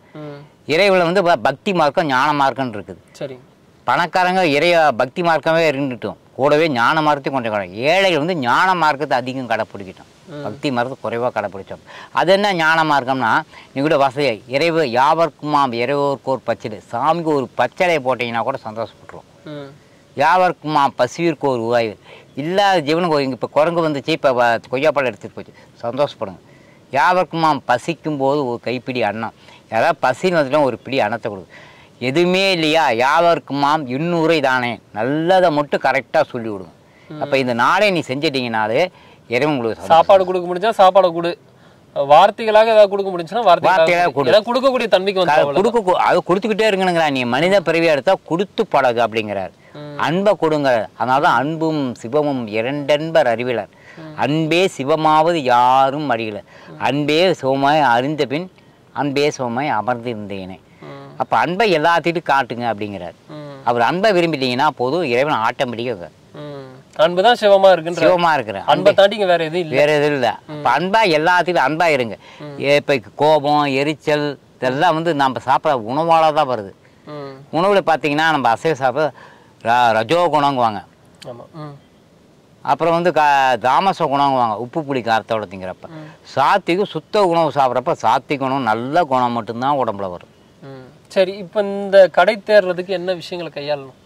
இறைவில் வந்து பக்தி மார்க்கம் ஞான மார்க்கம்னு இருக்குது சரி பணக்காரங்க இறைய பக்தி மார்க்கமே இருந்துட்டோம் கூடவே ஞான மார்க்கத்தையும் கொஞ்சம் கடை ஏழைகள் வந்து ஞான மார்க்கத்தை அதிகம் கடைப்பிடிக்கிட்டோம் பக்தி மார்க்கத்தை குறைவாக கடைப்பிடிச்சோம் அது என்ன ஞான மார்க்கம்னா கூட வசதியாக இறைவு யாவர்க்குமாம் இறைவோருக்கு ஒரு பச்சடை சாமிக்கு ஒரு பச்சடை போட்டிங்கன்னா கூட சந்தோஷப்பட்டுருவோம் யாவர்க்குமா பசுவிற்கு ஒரு உவாய்வு இல்லாத ஜீவனுக்கு இங்கே இப்போ குரங்கு வந்துச்சு இப்போ கொய்யாப்பழம் எடுத்துகிட்டு போச்சு சந்தோஷப்படுங்க யாவர்க்குமா பசிக்கும் போது ஒரு கைப்பிடி அண்ணன் ஏதாவது பசின்னு வந்துட்டு ஒரு பிடி அனத்தை கொடுக்கும் எதுவுமே இல்லையா யாவருக்குமாம் இன்னுரை தானே நல்லதை மட்டும் கரெக்டாக சொல்லி விடுங்க அப்போ இந்த நாளே நீ செஞ்சிட்டிங்கனாலே இறைவன் உங்களுக்கு சாப்பாடு கொடுக்க முடிஞ்சா சாப்பாடு கொடு வார்த்தைகளாக ஏதாவது கொடுக்க முடிஞ்சுன்னா வார்த்தைகளாக கொடுக்க கொடுக்கக்கூடிய தன்மைக்கு வந்து கொடுக்க அது கொடுத்துக்கிட்டே இருக்கணுங்கிறா நீ மனித பிறவியை எடுத்தால் கொடுத்து பழகு அப்படிங்கிறார் அன்பை கொடுங்க அதனால தான் அன்பும் சிவமும் இரண்டன்பர் அறிவிலர் அன்பே சிவமாவது யாரும் அறிவிலர் அன்பே சிவமாய் அறிந்த பின் அன்பே சோமை அமர்ந்திருந்தேனே அப்போ அன்பை எல்லாத்திட்டும் காட்டுங்க அப்படிங்கிறார் அவர் அன்பை விரும்பிட்டீங்கன்னா போதும் இறைவன் ஆட்டோமேட்டிக்காக அன்பு தான் சிவமா இருக்கு சிவமா இருக்கிறேன் அன்பை தாண்டி வேற எதுவும் வேற எதுவும் இல்லை இப்போ அன்பா எல்லாத்திலும் அன்பா இருங்க இப்போ கோபம் எரிச்சல் இதெல்லாம் வந்து நம்ம சாப்பிட உணவால தான் வருது உணவுல பார்த்தீங்கன்னா நம்ம அசைவ சாப்பிட ரஜோ குணங்குவாங்க அப்புறம் வந்து கா தாமச குணங்குவாங்க உப்பு புளி காரத்தோட திங்கிறப்ப சாத்திக்கும் சுத்த உணவு சாப்பிட்றப்ப சாத்தி குணம் நல்ல குணம் மட்டும்தான் உடம்புல வரும் சரி இப்போ இந்த கடை தேர்றதுக்கு என்ன விஷயங்களை கையாளணும்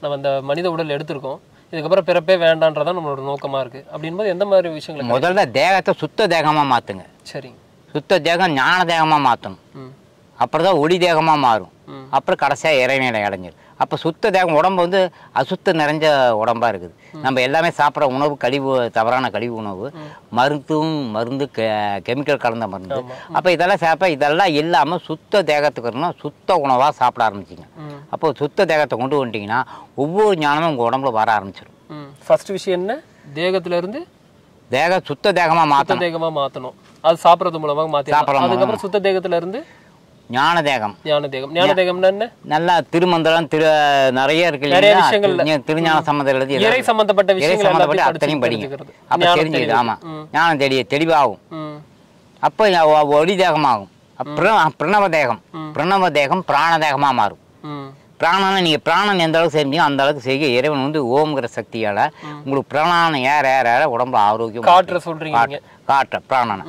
நம்ம இந்த மனித உடல் எடுத்திருக்கோம் இதுக்கப்புறம் பிறப்பே வேண்டான்றதான் நம்மளோட நோக்கமாக இருக்குது அப்படின்போது எந்த மாதிரி விஷயங்கள் முதல்ல தேகத்தை சுத்த தேகமாக மாற்றுங்க சரி சுத்த தேகம் ஞான தேகமாக மாற்றணும் அப்புறம் தான் ஒளி தேகமாக மாறும் அப்புறம் கடைசியாக இறைநிலை அடைஞ்சிடும் அப்போ சுத்த தேகம் உடம்பு வந்து அசுத்த நிறைஞ்ச உடம்பாக இருக்குது நம்ம எல்லாமே சாப்பிட்ற உணவு கழிவு தவறான கழிவு உணவு மருந்தும் மருந்து கெ கெமிக்கல் கலந்த மருந்து அப்போ இதெல்லாம் சாப்பிட்டா இதெல்லாம் இல்லாமல் சுத்த தேகத்துக்கு இருந்தால் சுத்த உணவாக சாப்பிட ஆரம்பிச்சிங்க அப்போ சுத்த தேகத்தை கொண்டு வந்துட்டிங்கன்னா ஒவ்வொரு ஞானமும் உங்கள் உடம்புல வர ஆரம்பிச்சிடும் ஃபர்ஸ்ட் விஷயம் என்ன தேகத்துலேருந்து தேக சுத்த தேகமாக மாற்ற தேகமாக மாற்றணும் அது சாப்பிட்றது மூலமாக மாற்றி சாப்பிட்றோம் அதுக்கப்புறம் சுத்த தேகத்துலேருந்து ஞானதேகம் ஞானதேகம் ஞானதேகம்னா என்ன நல்லா திருமந்திரம் திரு நிறைய இருக்கு நிறைய விஷயங்கள் திருஞான சம்பந்தம் எழுதி இறை சம்பந்தப்பட்ட விஷயங்கள் சம்பந்தப்பட்ட அத்தனையும் படிங்க ஞானம் தெரிய தெளிவாகும் அப்போ ஒளி தேகமாகும் பிரணவ தேகம் பிரணவ தேகம் பிராண மாறும் பிராணம் நீங்க பிராணம் எந்த அளவுக்கு செஞ்சீங்க அந்த அளவுக்கு செய்ய இறைவன் வந்து ஓம்ங்கிற சக்தியால உங்களுக்கு பிராணம் ஏற ஏற ஏற ஆரோக்கியம் காற்று சொல்றீங்க காற்றை பிராணனை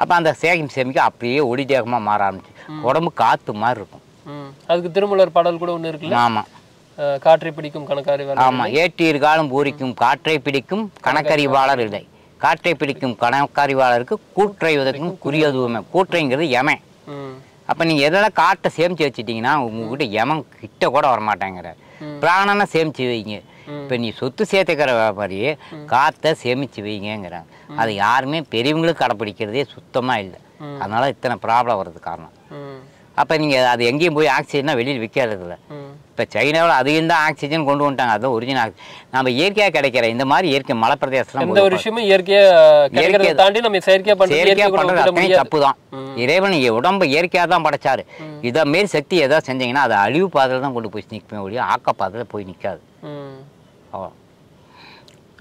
அப்போ அந்த சேகம் சேமிக்க அப்படியே தேகமாக மாற ஆரம்பிச்சு உடம்பு காற்று மாதிரி இருக்கும் அதுக்கு திருமலர் பாடல் கூட ஒன்று இருக்கு ஆமாம் காற்றை பிடிக்கும் கணக்கறிவாளர் ஆமாம் ஏட்டீர் காலம் பூரிக்கும் காற்றை பிடிக்கும் கணக்கறிவாளர் இல்லை காற்றை பிடிக்கும் கணக்கறிவாளருக்கு கூற்றை உதக்கும் குறியதுவுமே கூற்றைங்கிறது எமை அப்போ நீங்கள் எதெல்லாம் காற்றை சேமித்து வச்சுட்டிங்கன்னா உங்ககிட்ட எமன் கிட்ட கூட வரமாட்டேங்கிற பிராணனை சேமித்து வைங்க இப்போ நீ சொத்து சேர்த்துக்கிற வியாபாரியே காற்றை சேமித்து வைங்கிறாங்க அது யாருமே பெரியவங்களுக்கு கடைப்பிடிக்கிறதே சுத்தமாக இல்லை அதனால இத்தனை ப்ராப்ளம் வர்றது காரணம் அப்போ நீங்கள் அது எங்கேயும் போய் ஆக்சிஜனா வெளியில் விற்கிறது இல்லை இப்போ சைனாவில் அதிகம் தான் ஆக்சிஜன் கொண்டு வந்துட்டாங்க அதுதான் ஒரிஜினல் ஆக்சிஜன் நம்ம இயற்கையாக கிடைக்கிற இந்த மாதிரி இயற்கை மலை பிரதேசம் விஷயமும் இயற்கையாக தாண்டி நம்ம செயற்கையாக பண்ணுறது தப்பு தான் இறைவன் உடம்பு இயற்கையாக தான் படைச்சாரு இதை மாரி சக்தி எதாவது செஞ்சீங்கன்னா அது அழிவு பாதையில் தான் கொண்டு போய் நிற்குமே ஒழிய ஆக்க பாதையில் போய் நிற்காது அவ்வளோ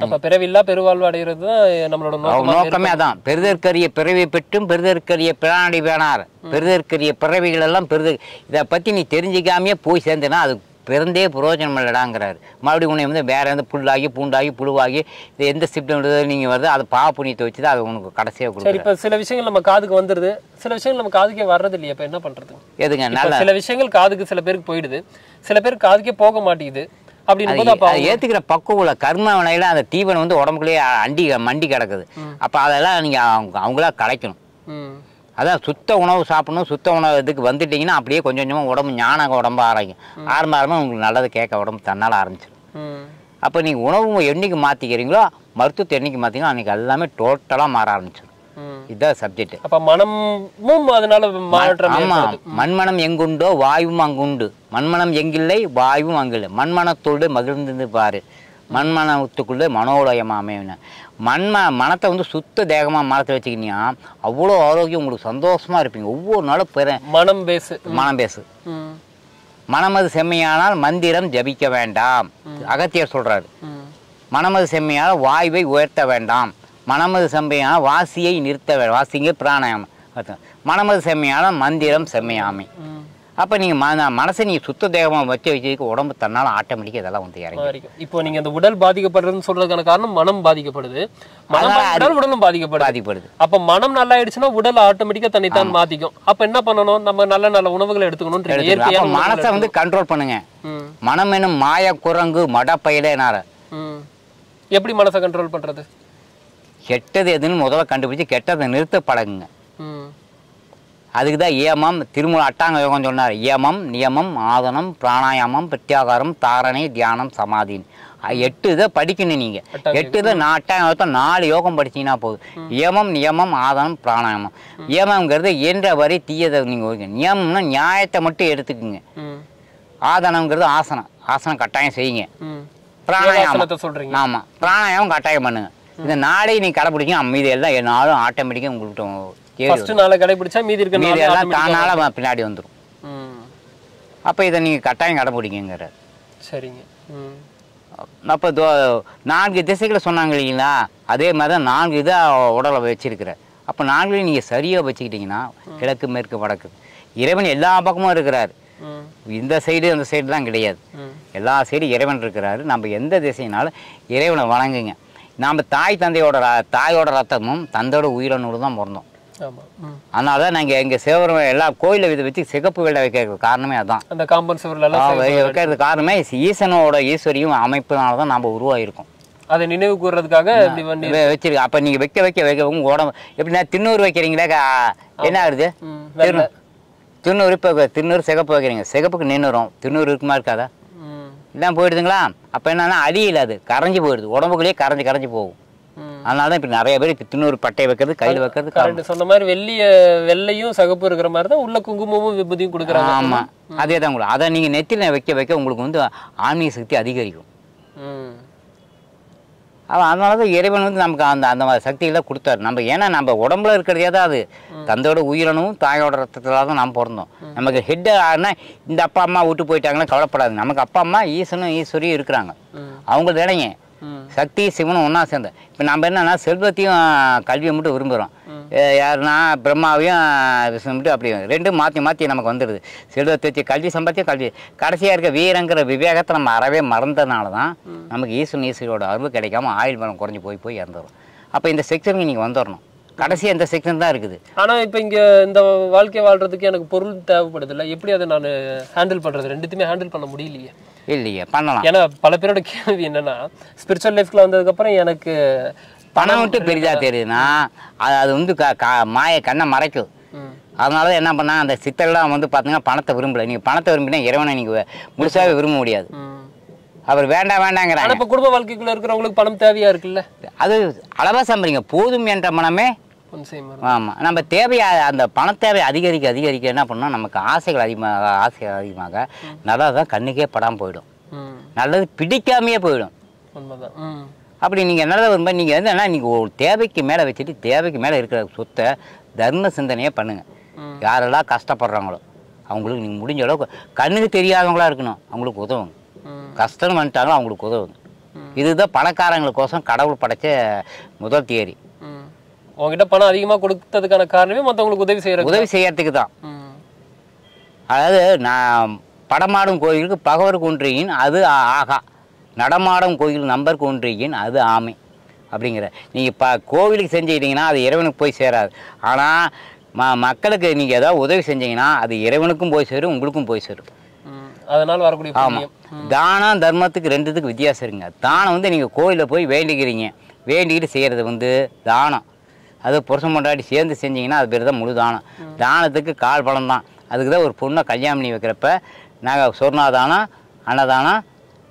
அப்ப பிறவில்லா பெருவாழ்வு அடைகிறது தான் நம்மளோட நோக்கமே அதான் பெருதற்கரிய பிறவி பெற்றும் பெருதற்கரிய பிராணி வேணார் பெருதற்கரிய பிறவிகள் எல்லாம் பெருத இதை பத்தி நீ தெரிஞ்சிக்காமையே போய் சேர்ந்தனா அது பிறந்தே புரோஜனம் இல்லடாங்கிறாரு மறுபடியும் உன்னை வந்து வேற எந்த புல்லாகி பூண்டாகி புழுவாகி இது எந்த சிப்டம் நீங்க வருது அதை பா புண்ணியத்தை வச்சு தான் அது உனக்கு கடைசியாக கொடுக்கும் சரி இப்போ சில விஷயங்கள் நம்ம காதுக்கு வந்துடுது சில விஷயங்கள் நம்ம காதுக்கே வர்றது இல்லையா இப்போ என்ன பண்றது எதுங்க நல்ல சில விஷயங்கள் காதுக்கு சில பேருக்கு போயிடுது சில பேருக்கு காதுக்கே போக மாட்டேங்குது அப்படின்னு ஏத்துக்கிற பக்குவம் உள்ள கர்ம வினையில அந்த தீவனை வந்து உடம்புக்குள்ளேயே அண்டி மண்டி கிடக்குது அப்ப அதெல்லாம் நீங்க அவங்க அவங்களா கலைக்கணும் அதான் சுத்த உணவு சாப்பிடணும் சுத்த உணவு இதுக்கு வந்துட்டீங்கன்னா அப்படியே கொஞ்சம் கொஞ்சமாக உடம்பு ஞானம் உடம்பு ஆரம்பிக்கும் ஆரம்ப ஆரம்பமாக உங்களுக்கு நல்லது கேட்க உடம்பு தன்னால ஆரம்பிச்சிடும் அப்போ நீங்கள் உணவு என்னைக்கு மாற்றிக்கிறீங்களோ மருத்துவத்தை என்றைக்கு மாற்றிங்களோ அன்னைக்கு எல்லாமே டோட்டலாக மாற ஆரம்பிச்சிடும் இதுதான் சப்ஜெக்ட் அப்போ மனமும் அதனால மாற்றம் ஆமா மண்மனம் எங்குண்டோ வாயுவும் அங்குண்டு மண்மனம் எங்கில்லை வாயுவும் அங்கில்லை மண்மனத்தோடு மகிழ்ந்து பாரு மண்மனத்துக்குள்ளே மனோலயம் அமையணும் மண்ம மனத்தை வந்து சுத்த தேகமாக மனத்தை வச்சுக்கினியா அவ்வளோ ஆரோக்கியம் உங்களுக்கு சந்தோஷமாக இருப்பீங்க ஒவ்வொரு நாளும் பெற மனம் பேசு மனம் பேசு மனமது செம்மையானால் மந்திரம் ஜபிக்க வேண்டாம் அகத்தியர் சொல்கிறாரு மனமது செம்மையால் வாய்வை உயர்த்த வேண்டாம் மனமது செம்மையான வாசியை நிறுத்த வாசிங்க பிராணாயம் மனமது செம்மையான மந்திரம் செம்மையாமை அப்போ நீங்கள் மன மனசை நீங்கள் சுத்த தேகமாக வச்சு வச்சதுக்கு உடம்பு தன்னால் ஆட்டோமேட்டிக்காக இதெல்லாம் வந்து இறங்கி இப்போ நீங்கள் அந்த உடல் பாதிக்கப்படுறதுன்னு சொல்கிறதுக்கான காரணம் மனம் பாதிக்கப்படுது மனம் உடலும் பாதிக்கப்படுது பாதிக்கப்படுது அப்போ மனம் நல்லா ஆயிடுச்சுன்னா உடல் ஆட்டோமேட்டிக்காக தான் மாற்றிக்கும் அப்போ என்ன பண்ணணும் நம்ம நல்ல நல்ல உணவுகளை எடுத்துக்கணும் மனசை வந்து கண்ட்ரோல் பண்ணுங்க மனம் என்னும் மாய குரங்கு மடப்பயிலே எப்படி மனசை கண்ட்ரோல் பண்ணுறது கெட்டது எதுன்னு முதல்ல கண்டுபிடிச்சு கெட்டதை நிறுத்த பழகுங்க அதுக்கு தான் ஏமம் திருமூல அட்டாங்க யோகம் சொன்னார் ஏமம் நியமம் ஆதனம் பிராணாயாமம் பிரத்யாகாரம் தாரணை தியானம் சமாதின் எட்டு இதை படிக்கணும் நீங்கள் எட்டு இதை நான் அட்டாங்க யோகத்தை நாலு யோகம் படிச்சீங்கன்னா போதும் ஏமம் நியமம் ஆதனம் பிராணாயாமம் ஏமம்ங்கிறது என்ற வரை தீயதை நீங்கள் ஓகே நியமம்னா நியாயத்தை மட்டும் எடுத்துக்குங்க ஆதனம்ங்கிறது ஆசனம் ஆசனம் கட்டாயம் செய்யுங்க பிராணாயாமத்தை சொல்றீங்க ஆமாம் பிராணாயாமம் கட்டாயம் பண்ணுங்கள் இந்த நாளை நீ கடைப்பிடிக்கும் அம்மீதியெல்லாம் எல்லாம் நாளும் ஆட்டோமேட்டிக்காக உங்களுக்கு ஃபர்ஸ்ட் நாளை கடைப்பிடிச்சா மீதி இருக்க மீதி எல்லாம் தானால பின்னாடி வந்துடும் அப்போ இதை நீங்கள் கட்டாயம் கடைப்பிடிக்குங்கிற சரிங்க அப்போ தோ நான்கு திசைகளை சொன்னாங்க இல்லைங்களா அதே மாதிரி தான் நான்கு இதாக உடலை வச்சிருக்கிறேன் அப்போ நான்குலையும் நீங்கள் சரியாக வச்சுக்கிட்டிங்கன்னா கிழக்கு மேற்கு வடக்கு இறைவன் எல்லா பக்கமும் இருக்கிறார் இந்த சைடு அந்த சைடுலாம் கிடையாது எல்லா சைடும் இறைவன் இருக்கிறாரு நம்ம எந்த திசைனாலும் இறைவனை வணங்குங்க நாம் தாய் தந்தையோட தாயோட ரத்தமும் தந்தையோட உயிரணுடு தான் பிறந்தோம் அதனால தான் நாங்கள் எங்கள் சிவரம் எல்லா கோயிலை இதை வச்சு சிகப்பு வெள்ளை வைக்கிறதுக்கு காரணமே அதுதான் வைக்கிறது காரணமே ஈசனோட ஈஸ்வரியும் அமைப்பினால தான் நாம் உருவாகிருக்கோம் அதை நினைவு கூறுறதுக்காக வச்சிருக்கேன் அப்போ நீங்கள் வைக்க வைக்க வைக்க உங்கள் உடம்பு எப்படின்னா தின்னூர் வைக்கிறீங்களே என்ன ஆகுது திருநூறு இப்போ திருநூறு சிகப்பு வைக்கிறீங்க சிகப்புக்கு நின்றுரும் திருநூறு இருக்குமா இருக்காதா எல்லாம் போயிடுதுங்களா அப்போ என்னன்னா அழியல அது கரைஞ்சி போயிடுது உடம்புக்குள்ளேயே கரைஞ்சி கரைஞ்சி போகும் அதனால தான் இப்போ நிறைய பேர் பித்துணூறு பட்டை வைக்கிறது கையில் வைக்கிறது கரண்ட் சொன்ன மாதிரி வெள்ளிய வெள்ளையும் சகப்பு இருக்கிற மாதிரி தான் உள்ள குங்குமமும் விபதியும் கொடுக்குறாங்க ஆமாம் அதே தான் உங்களுக்கு அதை நீங்கள் நெத்தில வைக்க வைக்க உங்களுக்கு வந்து ஆன்மீக சக்தி அதிகரிக்கும் அவன் அதனால தான் இறைவன் வந்து நமக்கு அந்த அந்த மாதிரி சக்தியெல்லாம் கொடுத்தாரு நம்ம ஏன்னா நம்ம உடம்புல இருக்கிறதே தான் அது தந்தையோட உயிரணும் தாயோட ரத்தத்தில் தான் நாம் பிறந்தோம் நமக்கு ஹெட்டு ஆனால் இந்த அப்பா அம்மா விட்டு போயிட்டாங்கன்னா கவலைப்படாது நமக்கு அப்பா அம்மா ஈசனும் ஈஸ்வரியும் இருக்கிறாங்க அவங்க தினைங்க சக்தி சிவனும் ஒன்றா சேர்ந்தேன் இப்போ நம்ம என்னென்னா செல்வத்தையும் கல்வியை மட்டும் விரும்புகிறோம் யாருன்னா பிரம்மாவையும் விஷ்ணு மட்டும் அப்படி ரெண்டும் மாற்றி மாற்றி நமக்கு வந்துடுது செல்வத்தை வச்சு கல்வி சம்பாத்தியம் கல்வி கடைசியாக இருக்க வீரங்கிற விவேகத்தை நம்ம அறவே மறந்ததுனால தான் நமக்கு ஈஸ்வன் ஈஸ்வரோட அருள் கிடைக்காம ஆயுள் மரம் குறைஞ்சி போய் போய் இறந்துடும் அப்போ இந்த செக்ஷனுக்கு நீங்கள் வந்துடணும் கடைசி அந்த செக்ஷன் தான் இருக்குது ஆனால் இப்போ இங்கே இந்த வாழ்க்கை வாழ்றதுக்கு எனக்கு பொருள் தேவைப்படுது இல்லை எப்படி அதை நான் ஹேண்டில் பண்ணுறது ரெண்டுத்தையுமே ஹேண்டில் பண்ண முடியலையே இல்லையே பண்ணலாம் ஏன்னா பல பேரோட கேள்வி என்னன்னா ஸ்பிரிச்சுவல் லைஃப்ல வந்ததுக்கப்புறம் எனக்கு பணம் விட்டு பெரிதா தெரியுதுன்னா அது அது வந்து மாய கண்ணை மறைக்கும் அதனால தான் என்ன பண்ணா அந்த சித்தர்லாம் வந்து பார்த்தீங்கன்னா பணத்தை விரும்பலை நீங்கள் பணத்தை விரும்பினா இறைவனை நீங்கள் முழுசாகவே விரும்ப முடியாது அவர் வேண்டாம் வேண்டாங்கிறாங்க இப்போ குடும்ப வாழ்க்கைக்குள்ளே இருக்கிறவங்களுக்கு பணம் தேவையாக இருக்குல்ல அது அளவாக சம்பரிங்க போதும் என்ற மனமே ஆமாம் நம்ம தேவையை அந்த பண தேவை அதிகரிக்க அதிகரிக்க என்ன பண்ணோம் நமக்கு ஆசைகள் அதிகமாக ஆசைகள் அதிகமாக நல்லதான் கண்ணுக்கே படாமல் போயிடும் நல்லது பிடிக்காமையே போயிடும் அப்படி நீங்கள் நல்லது வரும்போது நீங்கள் வந்து நீங்கள் ஒரு தேவைக்கு மேலே வச்சுட்டு தேவைக்கு மேலே இருக்கிற சொத்தை தர்ம சிந்தனையே பண்ணுங்கள் யாரெல்லாம் கஷ்டப்படுறாங்களோ அவங்களுக்கு நீங்கள் முடிஞ்ச அளவுக்கு கண்ணுக்கு தெரியாதவங்களா இருக்கணும் அவங்களுக்கு உதவுங்க கஷ்டம்னு வந்துட்டாங்களோ அவங்களுக்கு உதவுங்க இதுதான் பணக்காரங்களுக்கோசம் கடவுள் படைச்ச முதல் தேரி உங்ககிட்ட பணம் அதிகமாக கொடுத்ததுக்கான காரணமே மற்றவங்களுக்கு உதவி செய்யற உதவி செய்யறதுக்கு தான் அதாவது நான் படமாடும் கோயிலுக்கு பகவர் குன்றியின் அது ஆகா நடமாடும் கோயில் நம்பர் குன்றியின் அது ஆமை அப்படிங்கிற நீங்கள் ப கோவிலுக்கு செஞ்சுக்கிட்டிங்கன்னா அது இறைவனுக்கு போய் சேராது ஆனால் ம மக்களுக்கு நீங்கள் ஏதாவது உதவி செஞ்சீங்கன்னா அது இறைவனுக்கும் போய் சேரும் உங்களுக்கும் போய் சேரும் அதனால் வரக்கூடிய ஆமாம் தானம் தர்மத்துக்கு ரெண்டுத்துக்கு வித்தியாசம் இருங்க தானம் வந்து நீங்கள் கோயிலில் போய் வேண்டிக்கிறீங்க வேண்டிக்கிட்டு செய்கிறது வந்து தானம் அது புருஷன் பொண்டாட்டி சேர்ந்து செஞ்சிங்கன்னா அது பேர் தான் முழு தானம் தானத்துக்கு கால் பழம் தான் அதுக்கு தான் ஒரு பொண்ணை கல்யாணம் பண்ணி வைக்கிறப்ப நாங்கள் சொர்ணாதானம் அன்னதானம்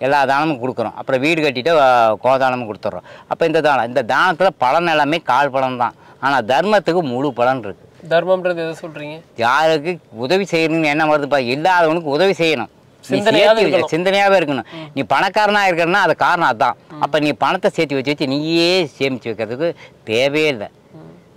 எல்லா தானமும் கொடுக்குறோம் அப்புறம் வீடு கட்டிட்டு கோதானமும் கொடுத்துட்றோம் அப்போ இந்த தானம் இந்த தானத்தில் பலன் எல்லாமே கால் பலன் தான் ஆனால் தர்மத்துக்கு முழு பலன் இருக்குது தர்மம்ன்றது எதை சொல்கிறீங்க யாருக்கு உதவி செய்யணும்னு என்ன வருதுப்பா இல்லாதவனுக்கு உதவி செய்யணும் சிந்தனையாகவே இருக்கணும் நீ பணக்காரனாக இருக்கிறன்னா அது காரணம் அதுதான் அப்போ நீ பணத்தை சேர்த்து வச்சு வச்சு நீயே சேமித்து வைக்கிறதுக்கு தேவையே இல்லை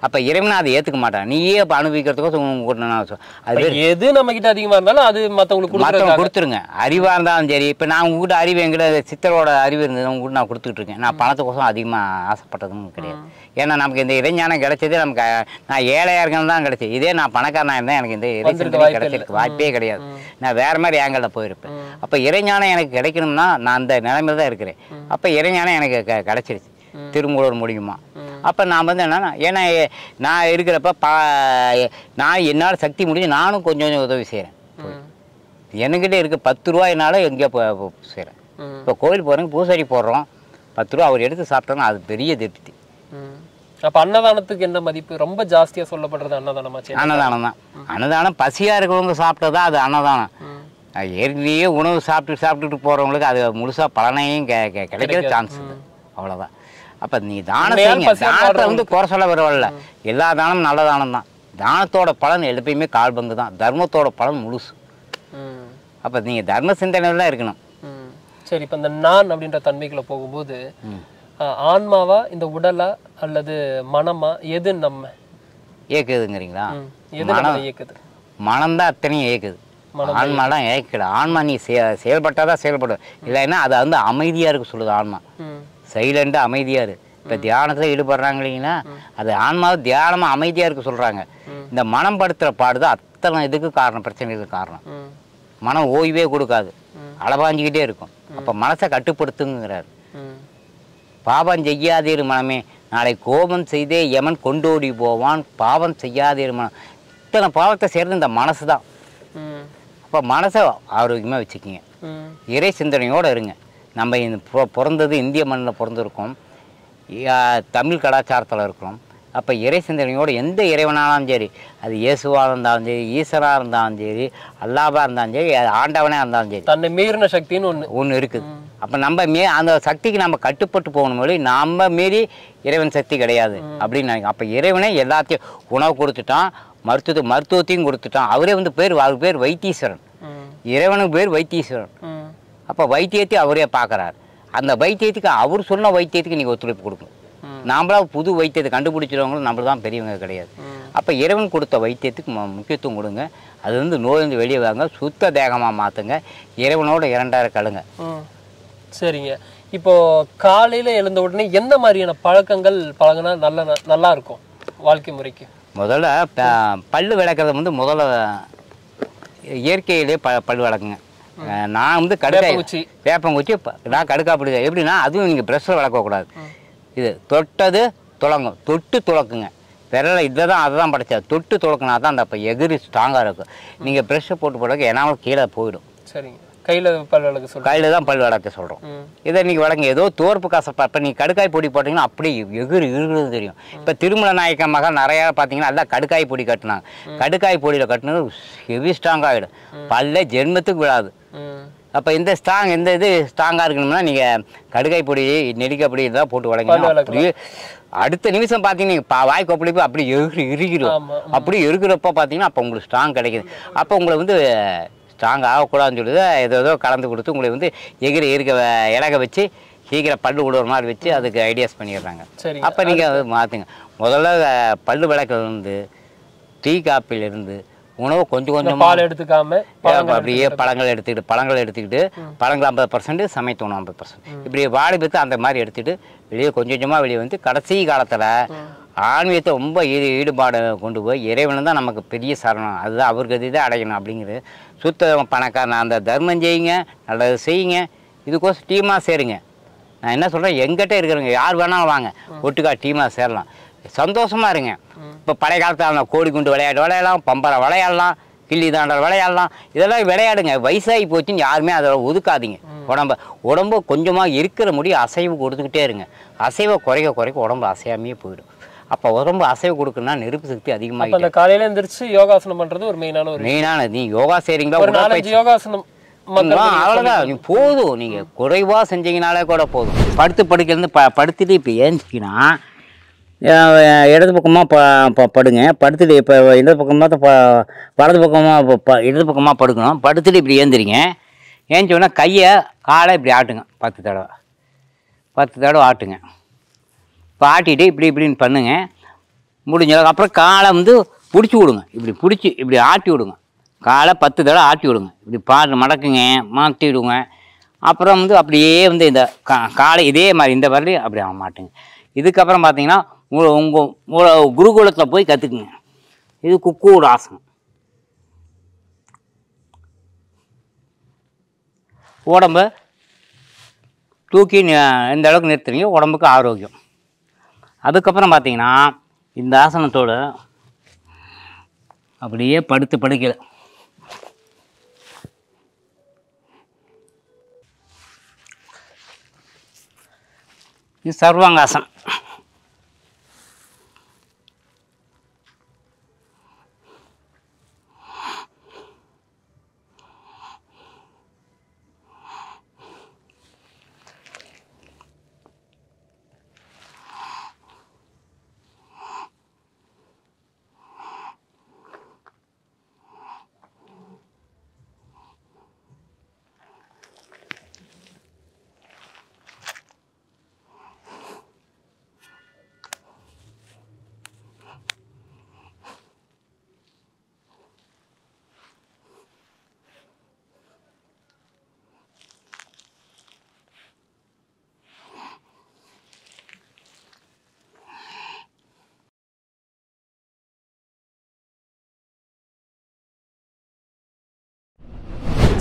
அப்போ இறைவனை அதை ஏற்றுக்க மாட்டான் நீயே அப்போ அனுபவிக்கிறதுக்கோசம் அது எது நம்ம கிட்ட அதிகமாக இருந்தாலும் அது மற்றவங்களுக்கு கொடுத்துருங்க அறிவாக இருந்தாலும் சரி இப்போ நான் உங்ககிட்ட அறிவு எங்கிட்ட சித்தரோட அறிவு இருந்தது உங்ககிட்ட நான் கொடுத்துட்டு இருக்கேன் நான் பணத்துக்கோசம் அதிகமாக ஆசைப்பட்டதும் கிடையாது ஏன்னா நமக்கு இந்த இறைஞானம் கிடைச்சதே நமக்கு நான் ஏழையாக இருக்கணும் தான் கிடைச்சி இதே நான் பணக்காரனாக இருந்தேன் எனக்கு இந்த இறை சிந்தனை கிடைச்சிருக்கு வாய்ப்பே கிடையாது நான் வேறு மாதிரி ஏங்கலில் போயிருப்பேன் அப்போ இறைஞானம் எனக்கு கிடைக்கணும்னா நான் அந்த நிலைமையில் தான் இருக்கிறேன் அப்போ இறைஞானம் எனக்கு கிடைச்சிருச்சு திருமூலூர் முடியுமா அப்போ நான் வந்து என்னன்னா ஏன்னா நான் இருக்கிறப்ப பா நான் என்னால் சக்தி முடிஞ்சு நானும் கொஞ்சம் கொஞ்சம் உதவி செய்கிறேன் என்கிட்ட இருக்க பத்து என்னால எங்கேயோ செய்கிறேன் இப்போ கோயில் போகிறேங்க பூசாரி போடுறோம் பத்து ரூபா அவர் எடுத்து சாப்பிட்டோன்னா அது பெரிய திருப்தி அப்போ அன்னதானத்துக்கு எந்த மதிப்பு ரொம்ப ஜாஸ்தியாக சொல்லப்படுறது அன்னதானமா அன்னதானம் தான் அன்னதானம் பசியாக இருக்கிறவங்க சாப்பிட்டதா அது அன்னதானம் ஏற்கனவே உணவு சாப்பிட்டு சாப்பிட்டுட்டு போகிறவங்களுக்கு அது முழுசாக பலனையும் கிடைக்கிற சான்ஸ் அவ்வளோதான் அப்ப நீ தானம் தானத்தை வந்து குறை சொல்ல வரவில்ல எல்லா தானமும் நல்ல தானம் தான் தானத்தோட பலன் எழுப்பையுமே கால் பங்கு தான் தர்மத்தோட பலன் முழுசு அப்ப நீங்க தர்ம சிந்தனை தான் இருக்கணும் சரி இப்ப இந்த நான் அப்படின்ற தன்மைக்குள்ள போகும்போது ஆன்மாவா இந்த உடலா அல்லது மனமா எது நம்ம இயக்குதுங்கிறீங்களா மனம் இயக்குது மனம் தான் அத்தனையும் இயக்குது ஆன்மாதான் இயக்கல ஆன்மா நீ செயல்பட்டாதான் செயல்படும் இல்லைன்னா அது வந்து அமைதியா இருக்கு சொல்லுது ஆன்மா சைலண்டாக அமைதியாக இரு இப்போ தியானத்தில் ஈடுபடுறாங்க இல்லைங்கன்னா அது ஆன்மாவது தியானமாக அமைதியாக இருக்க சொல்கிறாங்க இந்த மனம் படுத்துகிற பாடு தான் அத்தனை இதுக்கு காரணம் பிரச்சனைகளுக்கு காரணம் மனம் ஓய்வே கொடுக்காது அளபாஞ்சிக்கிட்டே இருக்கும் அப்போ மனசை கட்டுப்படுத்துங்கிறார் பாவம் செய்யாதீர் மனமே நாளை கோபம் செய்தே எமன் கொண்டோடி போவான் பாவம் செய்யாதீர் மனம் இத்தனை பாவத்தை சேர்ந்து இந்த மனசு தான் அப்போ மனசை ஆரோக்கியமாக வச்சுக்கிங்க இறை சிந்தனையோடு இருங்க நம்ம இந்த பிறந்தது இந்திய மண்ணில் பிறந்திருக்கோம் தமிழ் கலாச்சாரத்தில் இருக்கிறோம் அப்போ இறை சிந்தனையோடு எந்த இறைவனாலும் சரி அது இயேசுவாக இருந்தாலும் சரி ஈஸ்வராக இருந்தாலும் சரி அல்லாவாக இருந்தாலும் சரி ஆண்டவனாக இருந்தாலும் சரி தன்னை மீறின சக்தின்னு ஒன்று ஒன்று இருக்குது அப்போ நம்ம மீ அந்த சக்திக்கு நம்ம கட்டுப்பட்டு போகணும் மொழி நம்ம மீறி இறைவன் சக்தி கிடையாது அப்படின்னு நினைக்கிறோம் அப்போ இறைவனே எல்லாத்தையும் உணவு கொடுத்துட்டான் மருத்துவ மருத்துவத்தையும் கொடுத்துட்டான் அவரே வந்து பேர் அவர் பேர் வைத்தீஸ்வரன் இறைவனுக்கு பேர் வைத்தீஸ்வரன் அப்போ வைத்தியத்தை அவரே பார்க்குறாரு அந்த வைத்தியத்துக்கு அவர் சொன்ன வைத்தியத்துக்கு நீங்கள் ஒத்துழைப்பு கொடுக்கணும் நாம்ளா புது வைத்தியத்தை கண்டுபிடிச்சிருவங்களும் நம்மள தான் பெரியவங்க கிடையாது அப்போ இறைவன் கொடுத்த வைத்தியத்துக்கு முக்கியத்துவம் கொடுங்க அது வந்து நோயிலிருந்து வெளியே வாங்க சுத்த தேகமாக மாற்றுங்க இறைவனோட இரண்டாயிரம் கழுங்க சரிங்க இப்போ காலையில் எழுந்த உடனே எந்த மாதிரியான பழக்கங்கள் பழகினா நல்ல நல்லா இருக்கும் வாழ்க்கை முறைக்கு முதல்ல பல்லு விளக்குறது வந்து முதல்ல இயற்கையிலே ப பல் வளர்க்குங்க நான் வந்து கடுக்காய் உச்சி வேப்பங்குச்சி நான் கடுக்கா பிடிக்க எப்படின்னா அதுவும் நீங்கள் ப்ரெஷ்ஷில் வளர்க்கக்கூடாது இது தொட்டது துளங்கும் தொட்டு துளக்குங்க விரலை இதை தான் அதை தான் படைச்சா தொட்டு துளக்குனா தான் அந்த அப்போ எகிரி ஸ்ட்ராங்காக இருக்கும் நீங்கள் ப்ரெஷ்ஷை போட்டு போடுறதுக்கு எனாவும் கீழே போயிடும் சரிங்க கையில் பல் சொல்கிறோம் கையில் தான் பல் வளர்க்க சொல்கிறோம் இதை நீங்கள் வழங்க ஏதோ தோற்பு காசை இப்போ நீங்கள் கடுக்காய் பொடி போட்டிங்கன்னா அப்படியே எகிறு இருக்கிறது தெரியும் இப்போ திருமல நாயக்க மகள் நிறையா பார்த்தீங்கன்னா எல்லாம் கடுக்காய் பொடி கட்டினாங்க கடுக்காய் பொடியில் கட்டினது ஹெவி ஸ்ட்ராங்காக ஆகிடும் பல்ல ஜென்மத்துக்கு விழாது அப்போ இந்த ஸ்ட்ராங் எந்த இது ஸ்ட்ராங்காக இருக்கணும்னா நீங்கள் கடுக்காய் பொடி நெடிக்க பொடி இதெல்லாம் போட்டு வளங்க அப்படியே அடுத்த நிமிஷம் பார்த்தீங்கன்னா வாய் கொப்பளிப்பு அப்படி எகிரி இருக்கிறோம் அப்படி இருக்கிறப்ப பார்த்தீங்கன்னா அப்போ உங்களுக்கு ஸ்ட்ராங் கிடைக்குது அப்போ உங்களை வந்து ஸ்ட்ராங் ஆகக்கூடாதுன்னு சொல்லுது ஏதோ ஏதோ கலந்து கொடுத்து உங்களை வந்து எகிரி இருக்க இலக வச்சு சீக்கிரம் பல்லு விடுற மாதிரி வச்சு அதுக்கு ஐடியாஸ் பண்ணிடுறாங்க அப்போ நீங்கள் அதை மாற்றுங்க முதல்ல பல்லு விளக்கிலிருந்து டீ காப்பிலிருந்து உணவு கொஞ்சம் கொஞ்சம் பால் எடுத்துக்காம அப்படியே பழங்கள் எடுத்துக்கிட்டு பழங்கள் எடுத்துக்கிட்டு பழங்கள் ஐம்பது பர்சன்ட் சமைத்த உணவு ஐம்பது பர்சன்ட் இப்படி வாடிபத்து அந்த மாதிரி எடுத்துகிட்டு வெளியே கொஞ்சம் கொஞ்சமாக வெளியே வந்து கடைசி காலத்தில் ஆன்மீகத்தை ரொம்ப ஈடு ஈடுபாடு கொண்டு போய் இறைவனு தான் நமக்கு பெரிய சரணம் அதுதான் கதி தான் அடையணும் அப்படிங்கிறது சுத்த பணக்காரன் அந்த தர்மம் செய்யுங்க நல்லது செய்யுங்க இதுக்கோசம் டீமாக சேருங்க நான் என்ன சொல்கிறேன் எங்கிட்ட இருக்கிறவங்க யார் வேணாலும் வாங்க ஒட்டுக்கா டீமாக சேரலாம் சந்தோஷமாக இருங்க இப்போ பழைய காலத்தில் நான் கோடி குண்டு விளையாட்டு விளையாடலாம் பம்பரை விளையாடலாம் கிள்ளி தாண்டல் விளையாடலாம் இதெல்லாம் விளையாடுங்க வயசாகி போச்சுன்னு யாருமே அதில் ஒதுக்காதீங்க உடம்ப உடம்பு கொஞ்சமாக இருக்கிற முடியும் அசைவு கொடுத்துக்கிட்டே இருங்க அசைவை குறைக்க குறைக்க உடம்பு அசையாமையே போயிடும் அப்போ உடம்பு அசைவு கொடுக்குன்னா நெருப்பு சக்தி அதிகமாக அந்த காலையில் எந்திரிச்சு யோகாசனம் பண்ணுறது ஒரு மெயினான ஒரு மெயினான நீ யோகா செய்கிறீங்களா ஒரு நாலஞ்சு யோகாசனம் அவ்வளோதான் நீ போதும் நீங்கள் குறைவாக செஞ்சீங்கனாலே கூட போதும் படுத்து படுக்கிறது ப படுத்துட்டு இப்போ ஏஞ்சிக்கினா இடது பக்கமாக ப படுங்க படுத்துட்டு இப்போ இடது பக்கமாக ப வலது பக்கமாக ப இடது பக்கமாக படுக்கணும் படுத்துட்டு இப்படி ஏந்திரிங்க ஏஞ்சோன்னா கையை காலை இப்படி ஆட்டுங்க பத்து தடவை பத்து தடவை ஆட்டுங்க இப்போ இப்படி இப்படின்னு பண்ணுங்க முடிஞ்சளவுக்கு அப்புறம் காலை வந்து பிடிச்சி விடுங்க இப்படி பிடிச்சி இப்படி ஆட்டி விடுங்க காலை பத்து தடவை ஆட்டி விடுங்க இப்படி பாட்டு மடக்குங்க மாற்றி விடுங்க அப்புறம் வந்து அப்படியே வந்து இந்த கா காலை இதே மாதிரி இந்த வரலையும் அப்படி ஆக மாட்டேங்க இதுக்கப்புறம் பார்த்தீங்கன்னா உங்கள் உங்கள் உங்கள் குருகுலத்தில் போய் கற்றுக்குங்க இது குக்கூட ஆசனம் உடம்பு தூக்கி எந்த அளவுக்கு நிறுத்துறீங்க உடம்புக்கு ஆரோக்கியம் அதுக்கப்புறம் பார்த்தீங்கன்னா இந்த ஆசனத்தோடு அப்படியே படுத்து படுக்கல இது சர்வாங்காசனம்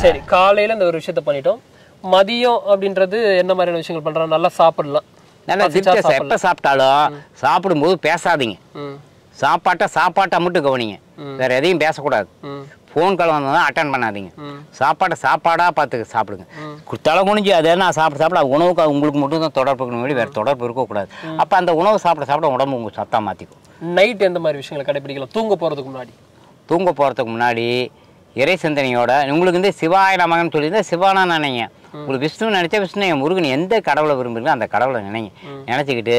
சரி காலையில இந்த ஒரு விஷயத்த பண்ணிட்டோம் மதியம் அப்படின்றது என்ன மாதிரியான விஷயங்கள் பண்ணுறோம் நல்லா சாப்பிடலாம் நல்லா திருப்தியாக எப்போ சாப்பிட்டாலும் சாப்பிடும்போது பேசாதீங்க சாப்பாட்டை சாப்பாட்டை மட்டும் கவனிங்க வேற எதையும் பேசக்கூடாது ஃபோன் கால் வந்தால் அட்டன் பண்ணாதீங்க சாப்பாட்டை சாப்பாடாக பார்த்து சாப்பிடுங்க தலை குனிஞ்சு அதை நான் சாப்பிட சாப்பிட உணவுக்கு உங்களுக்கு மட்டும் தான் தொடர்பு இருக்கணும் வெளியே வேறு தொடர்பு இருக்கக்கூடாது அப்போ அந்த உணவு சாப்பிட சாப்பிட உடம்பு உங்களுக்கு சத்தாக மாற்றிக்கும் நைட் எந்த மாதிரி விஷயங்களை கடைபிடிக்கலாம் தூங்க போகிறதுக்கு முன்னாடி தூங்க போகிறதுக்கு முன்னாடி இறை சிந்தனையோட உங்களுக்கு வந்து சிவாய நமகன்னு சொல்லியிருந்தா சிவானா நினைங்க உங்களுக்கு விஷ்ணு நினைச்ச விஷ்ணு முருகன் எந்த கடவுளை விரும்புறீங்களோ அந்த கடவுளை நினைங்க நினச்சிக்கிட்டு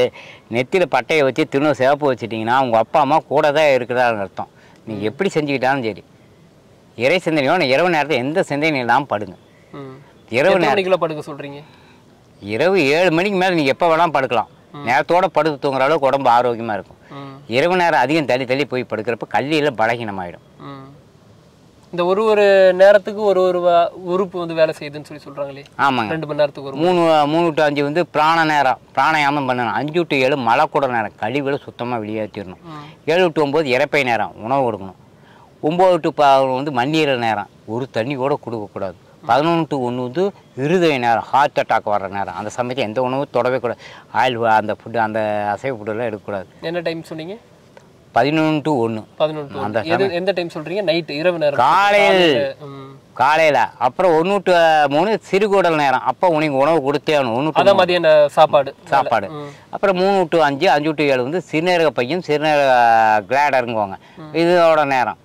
நெத்தியில் பட்டையை வச்சு திருநூறு சிவப்பு வச்சுட்டிங்கன்னா உங்கள் அப்பா அம்மா கூட தான் இருக்கிறாருன்னு அர்த்தம் நீங்கள் எப்படி செஞ்சுக்கிட்டாலும் சரி இறை சிந்தனையோட இரவு நேரத்தில் எந்த சிந்தனையும் இல்லாமல் படுங்க இரவு நேரத்தில் படுக்க சொல்கிறீங்க இரவு ஏழு மணிக்கு மேலே நீங்கள் எப்போ வேணாலும் படுக்கலாம் நேரத்தோட படுத்து தூங்குற அளவுக்கு உடம்பு ஆரோக்கியமாக இருக்கும் இரவு நேரம் அதிகம் தள்ளி தள்ளி போய் படுக்கிறப்ப கல்லியில் பலகீனமாயிடும் இந்த ஒரு ஒரு நேரத்துக்கு ஒரு ஒரு உறுப்பு வந்து வேலை செய்யுதுன்னு சொல்லி சொல்கிறாங்களே ஆமாங்க ரெண்டு மணி நேரத்துக்கு ஒரு மூணு மூணு டு அஞ்சு வந்து பிராண நேரம் பிராணயாமம் பண்ணணும் அஞ்சு டு ஏழு மழை கூட நேரம் கழிவுகளை சுத்தமாக வெளியேற்றிடணும் ஏழு டு ஒம்பது இறப்பை நேரம் உணவு கொடுக்கணும் ஒம்பது டு பதினொன்று வந்து மண்ணீரல் நேரம் ஒரு தண்ணி கூட கொடுக்கக்கூடாது பதினொன்று டு ஒன்று வந்து இருதய நேரம் ஹார்ட் அட்டாக் வர்ற நேரம் அந்த சமயத்தில் எந்த உணவும் தொடவே கூடாது ஆயில் அந்த ஃபுட்டு அந்த அசைவ ஃபுட்டெல்லாம் எடுக்கக்கூடாது என்ன டைம் சொன்னீங்க பதினொன்று டு ஒன்று பதினொன்று அந்த எந்த டைம் சொல்கிறீங்க நைட்டு இரவு நேரம் காலையில் காலையில் அப்புறம் ஒன்று டு மூணு சிறுகூடல் நேரம் அப்போ உனக்கு உணவு கொடுத்தே ஆகணும் ஒன்று அதை மதியான சாப்பாடு சாப்பாடு அப்புறம் மூணு டு அஞ்சு அஞ்சு டு ஏழு வந்து சிறுநீரக பையன் சிறுநீரக கிளாடருங்குவாங்க இதோட நேரம்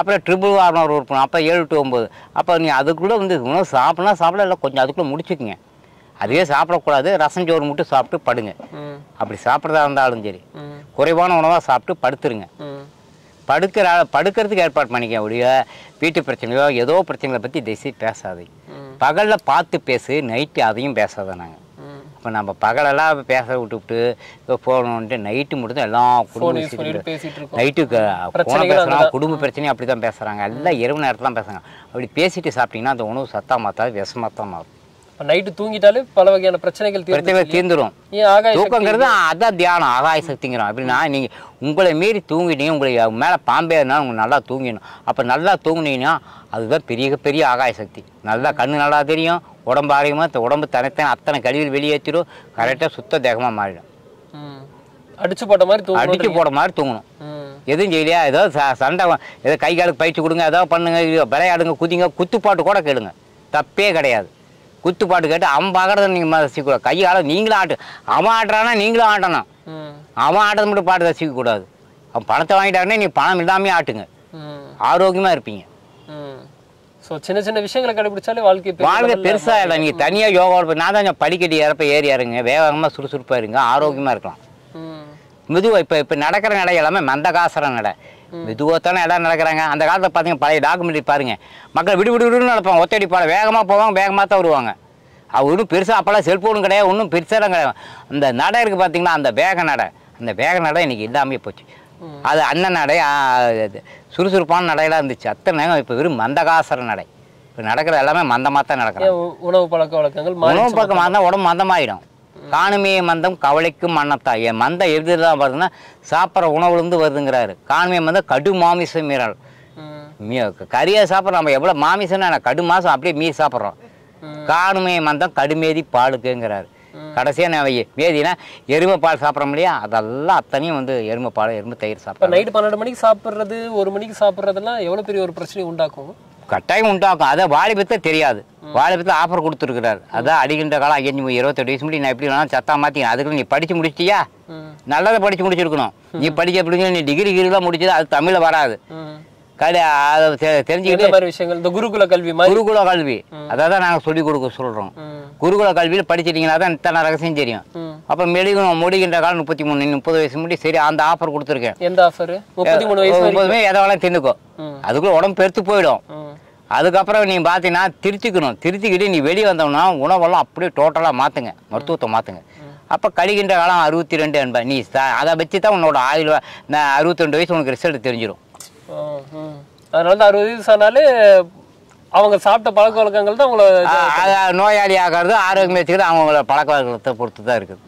அப்புறம் ட்ரிபிள் ஆறுநூறு உறுப்பினர் அப்போ ஏழு டு ஒம்பது அப்போ நீ அதுக்குள்ளே வந்து உணவு சாப்பிட்னா சாப்பிட இல்லை கொஞ்சம் அதுக்குள்ளே முடிச்சுக்குங்க அதையே சாப்பிடக்கூடாது ரசம் சோறு மட்டும் சாப்பிட்டு படுங்க அப்படி சாப்பிட்றதா இருந்தாலும் சரி குறைவான உணவாக சாப்பிட்டு படுத்துருங்க படுக்கிற படுக்கிறதுக்கு ஏற்பாடு பண்ணிக்க முடிய வீட்டு பிரச்சனையோ ஏதோ பிரச்சனைகளை பற்றி தேசி பேசாது பகலில் பார்த்து பேசு நைட்டு அதையும் பேசாத நாங்கள் இப்போ நம்ம பகலெல்லாம் பேச இப்போ போகணுன்ட்டு நைட்டு முடிஞ்சு எல்லாம் குடும்பம் நைட்டுக்கு போன பேசுகிறாங்க குடும்ப பிரச்சனையும் அப்படி தான் பேசுகிறாங்க எல்லாம் இரவு நேரத்தில் தான் பேசுகிறாங்க அப்படி பேசிட்டு சாப்பிட்டீங்கன்னா அந்த உணவு சத்தாக மாற்றாது விஷமாக தான் மாறும் நைட்டு தூங்கிட்டாலே பல வகையான பிரச்சனைகள் பிரச்சனை தீர்ந்துடும் தூக்கங்கிறது அதான் தியானம் ஆகாய சக்திங்கிறோம் அப்படின்னா நீங்கள் உங்களை மீறி தூங்கிட்டீங்க உங்களை மேலே பாம்பே இருந்தாலும் உங்களுக்கு நல்லா தூங்கிடணும் அப்போ நல்லா தூங்கினீங்கன்னா அதுதான் பெரிய பெரிய ஆகாய சக்தி நல்லா கண் நல்லா தெரியும் உடம்பு ஆரோக்கியமாக உடம்பு தனித்தனி அத்தனை கழிவில் வெளியேற்றிடும் கரெக்டாக சுத்த தேகமாக மாறிடும் அடிச்சு போட்ட மாதிரி அடிச்சு போட மாதிரி தூங்கணும் எதுவும் செய்யலையா ச சண்டை ஏதோ கை காலுக்கு பயிற்சி கொடுங்க ஏதோ பண்ணுங்க விளையாடுங்க குதிங்க குத்துப்பாட்டு கூட கேளுங்க தப்பே கிடையாது குத்து பாட்டு கேட்டு அவன் பார்க்கறத நீங்கள் மாதிரி ரசிக்கக்கூடாது கை காலம் நீங்களும் ஆட்டு அவன் ஆடுறான்னா நீங்களும் ஆட்டணும் அவன் ஆட்டது மட்டும் பாட்டு ரசிக்கக்கூடாது அவன் பணத்தை வாங்கிட்டாங்கன்னா நீங்கள் பணம் இல்லாமே ஆட்டுங்க ஆரோக்கியமாக இருப்பீங்க ஸோ சின்ன சின்ன விஷயங்களை கண்டுபிடிச்சாலே வாழ்க்கை வாழ்க்கை பெருசாக இல்லை நீங்கள் தனியாக யோகா நான் தான் படிக்கட்டி இறப்ப ஏறி இறங்குங்க வேகமாக சுறுசுறுப்பாக இருங்க ஆரோக்கியமாக இருக்கலாம் மெதுவாக இப்போ இப்போ நடக்கிற நடை எல்லாமே மந்தகாசர நடை மெதுவாகத்தானே தானே இடம் நடக்கிறாங்க அந்த காலத்தில் பார்த்திங்க பழைய டாக்குமெண்ட்ரி பாருங்கள் மக்கள் விடு விடு விடுன்னு நடப்பாங்க ஒத்தடி பாட வேகமாக போவாங்க வேகமாக தான் வருவாங்க அவர் ஒன்றும் பெருசாக அப்போல்லாம் செல்ஃபோனும் கிடையாது ஒன்றும் பெருசாலாம் கிடையாது அந்த நடை இருக்குது பார்த்தீங்கன்னா அந்த வேக நடை அந்த வேக நடை இன்றைக்கி இல்லாமே போச்சு அது அண்ணன் நடை சுறுசுறுப்பான நடையெல்லாம் இருந்துச்சு அத்தனை இப்போ வெறும் மந்தகாசர நடை இப்போ நடக்கிற எல்லாமே மந்தமாக தான் நடக்கிறது உணவு பழக்க வழக்கங்கள் உணவு பழக்கம் மாறினா உடம்பு மந்தமாகிடும் காணுமே மந்தம் கவலைக்கும் மன்னத்தா என் மந்த தான் பார்த்தீங்கன்னா சாப்பிட்ற உணவுலேருந்து வருதுங்கிறாரு காணுமே மந்தம் கடு மாமிசம் மீறல் கறியாக சாப்பிட்றோம் நம்ம எவ்வளோ மாமிசம்னா கடு மாதம் அப்படியே மீ சாப்பிட்றோம் காணுமே மந்தம் கடுமேதி பாலுக்குங்கிறாரு கடைசியாக நான் மேதினா எருமை பால் சாப்பிட்றோம் இல்லையா அதெல்லாம் அத்தனையும் வந்து எருமை பால் எருமை தயிர் சாப்பிட்றோம் நைட்டு பன்னெண்டு மணிக்கு சாப்பிட்றது ஒரு மணிக்கு சாப்பிட்றதெல்லாம் எவ்வளோ பெரிய ஒரு பிரச்சனை உண்டாக்கும் கட்டாயம் உண்டாக்கும் அதை வாலிபத்தை தெரியாது வாலிபத்தில் ஆஃபர் கொடுத்துருக்கிறார் அதான் அடிக்கின்ற காலம் ஐயஞ்சு இருபத்தெட்டு வயசு முடி நான் எப்படி வேணாலும் சத்தா மாற்றி அதுக்கு நீ படிச்சு முடிச்சிட்டியா நல்லதை படிச்சு முடிச்சிருக்கணும் நீ படிக்க பிடிங்க நீ டிகிரி கிரி கிரிலாம் முடிச்சது அது தமிழில் வராது கடை அதை தெரிஞ்சுக்கிட்டு விஷயங்கள் குருகுல கல்வி குருகுல கல்வி அதை நாங்கள் சொல்லிக் கொடுக்க சொல்றோம் குருகுல கல்வியில் படிச்சிட்டீங்கன்னா தான் ரகசியம் தெரியும் அப்போ மெழுகணும் முடிகின்ற காலம் முப்பத்தி மூணு முப்பது வயசு முடி சரி அந்த ஆஃபர் கொடுத்துருக்கேன் எந்த ஆஃபர் முப்பத்தி மூணு வயசு எதை வேணாலும் தின்னுக்கோ அதுக்குள்ள உடம்பு பெருத்து போயிடும் அதுக்கப்புறம் நீ பார்த்தீங்கன்னா திருத்திக்கணும் திருத்திக்கிட்டு நீ வெளியே வந்தோம்னா உணவெல்லாம் அப்படியே டோட்டலாக மாற்றுங்க மருத்துவத்தை மாற்றுங்க அப்போ கழிகின்ற காலம் அறுபத்தி ரெண்டு என்ப நீ அதை வச்சு தான் உன்னோட ஆயுள் அறுபத்தி ரெண்டு வயசு உனக்கு ரிசல்ட் தெரிஞ்சிடும் அதனால தான் அறுபது வயசு ஆனாலே அவங்க சாப்பிட்ட பழக்க வழக்கங்கள் தான் உங்களை நோயாளி ஆகிறது ஆரோக்கியம் வச்சுக்கிறது அவங்கள பழக்க வழக்கத்தை பொறுத்து தான் இருக்குது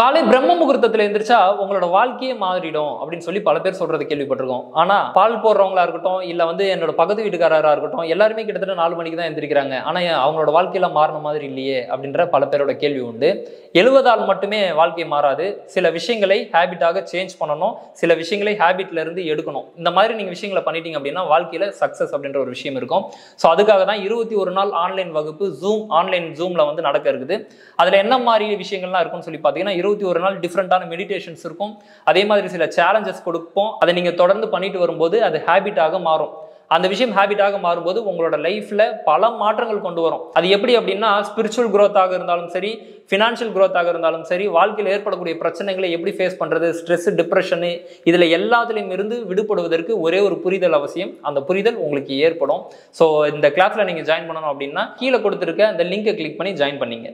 காலை பிரம்ம முகூர்த்தத்தில் எந்திரிச்சா உங்களோட வாழ்க்கையே மாறிடும் அப்படின்னு சொல்லி பல பேர் சொல்றது கேள்விப்பட்டிருக்கோம் ஆனா பால் போடுறவங்களா இருக்கட்டும் இல்ல வந்து என்னோட பகுதி வீட்டுக்காரரா இருக்கட்டும் எல்லாருமே கிட்டத்தட்ட நாலு மணிக்கு தான் எந்திரிக்கிறாங்க ஆனா அவங்களோட வாழ்க்கையில மாறின மாதிரி இல்லையே அப்படின்ற பல பேரோட கேள்வி உண்டு எழுவதால் மட்டுமே வாழ்க்கை மாறாது சில விஷயங்களை ஹேபிட்டாக சேஞ்ச் பண்ணணும் சில விஷயங்களை ஹேபிட்லேருந்து எடுக்கணும் இந்த மாதிரி நீங்கள் விஷயங்களை பண்ணிட்டீங்க அப்படின்னா வாழ்க்கையில் சக்ஸஸ் அப்படின்ற ஒரு விஷயம் இருக்கும் ஸோ அதுக்காக தான் இருபத்தி ஒரு நாள் ஆன்லைன் வகுப்பு ஜூம் ஆன்லைன் ஜூமில் வந்து நடக்க இருக்குது அதில் என்ன மாதிரி விஷயங்கள்லாம் இருக்கும்னு சொல்லி பார்த்தீங்கன்னா இருபத்தி ஒரு நாள் டிஃப்ரெண்ட்டான மெடிடேஷன்ஸ் இருக்கும் அதே மாதிரி சில சேலஞ்சஸ் கொடுப்போம் அதை நீங்கள் தொடர்ந்து பண்ணிட்டு வரும்போது அது ஹேபிட்டாக மாறும் அந்த விஷயம் ஹேபிட்டாக மாறும்போது உங்களோட லைஃப்பில் பல மாற்றங்கள் கொண்டு வரும் அது எப்படி அப்படின்னா ஸ்பிரிச்சுவல் ஆக இருந்தாலும் சரி ஃபினான்ஷியல் ஆக இருந்தாலும் சரி வாழ்க்கையில் ஏற்படக்கூடிய பிரச்சனைகளை எப்படி ஃபேஸ் பண்ணுறது ஸ்ட்ரெஸ் டிப்ரெஷனு இதில் எல்லாத்துலேயும் இருந்து விடுபடுவதற்கு ஒரே ஒரு புரிதல் அவசியம் அந்த புரிதல் உங்களுக்கு ஏற்படும் ஸோ இந்த கிளாஸில் நீங்கள் ஜாயின் பண்ணணும் அப்படின்னா கீழே கொடுத்துருக்க அந்த லிங்கை கிளிக் பண்ணி ஜாயின் பண்ணிங்க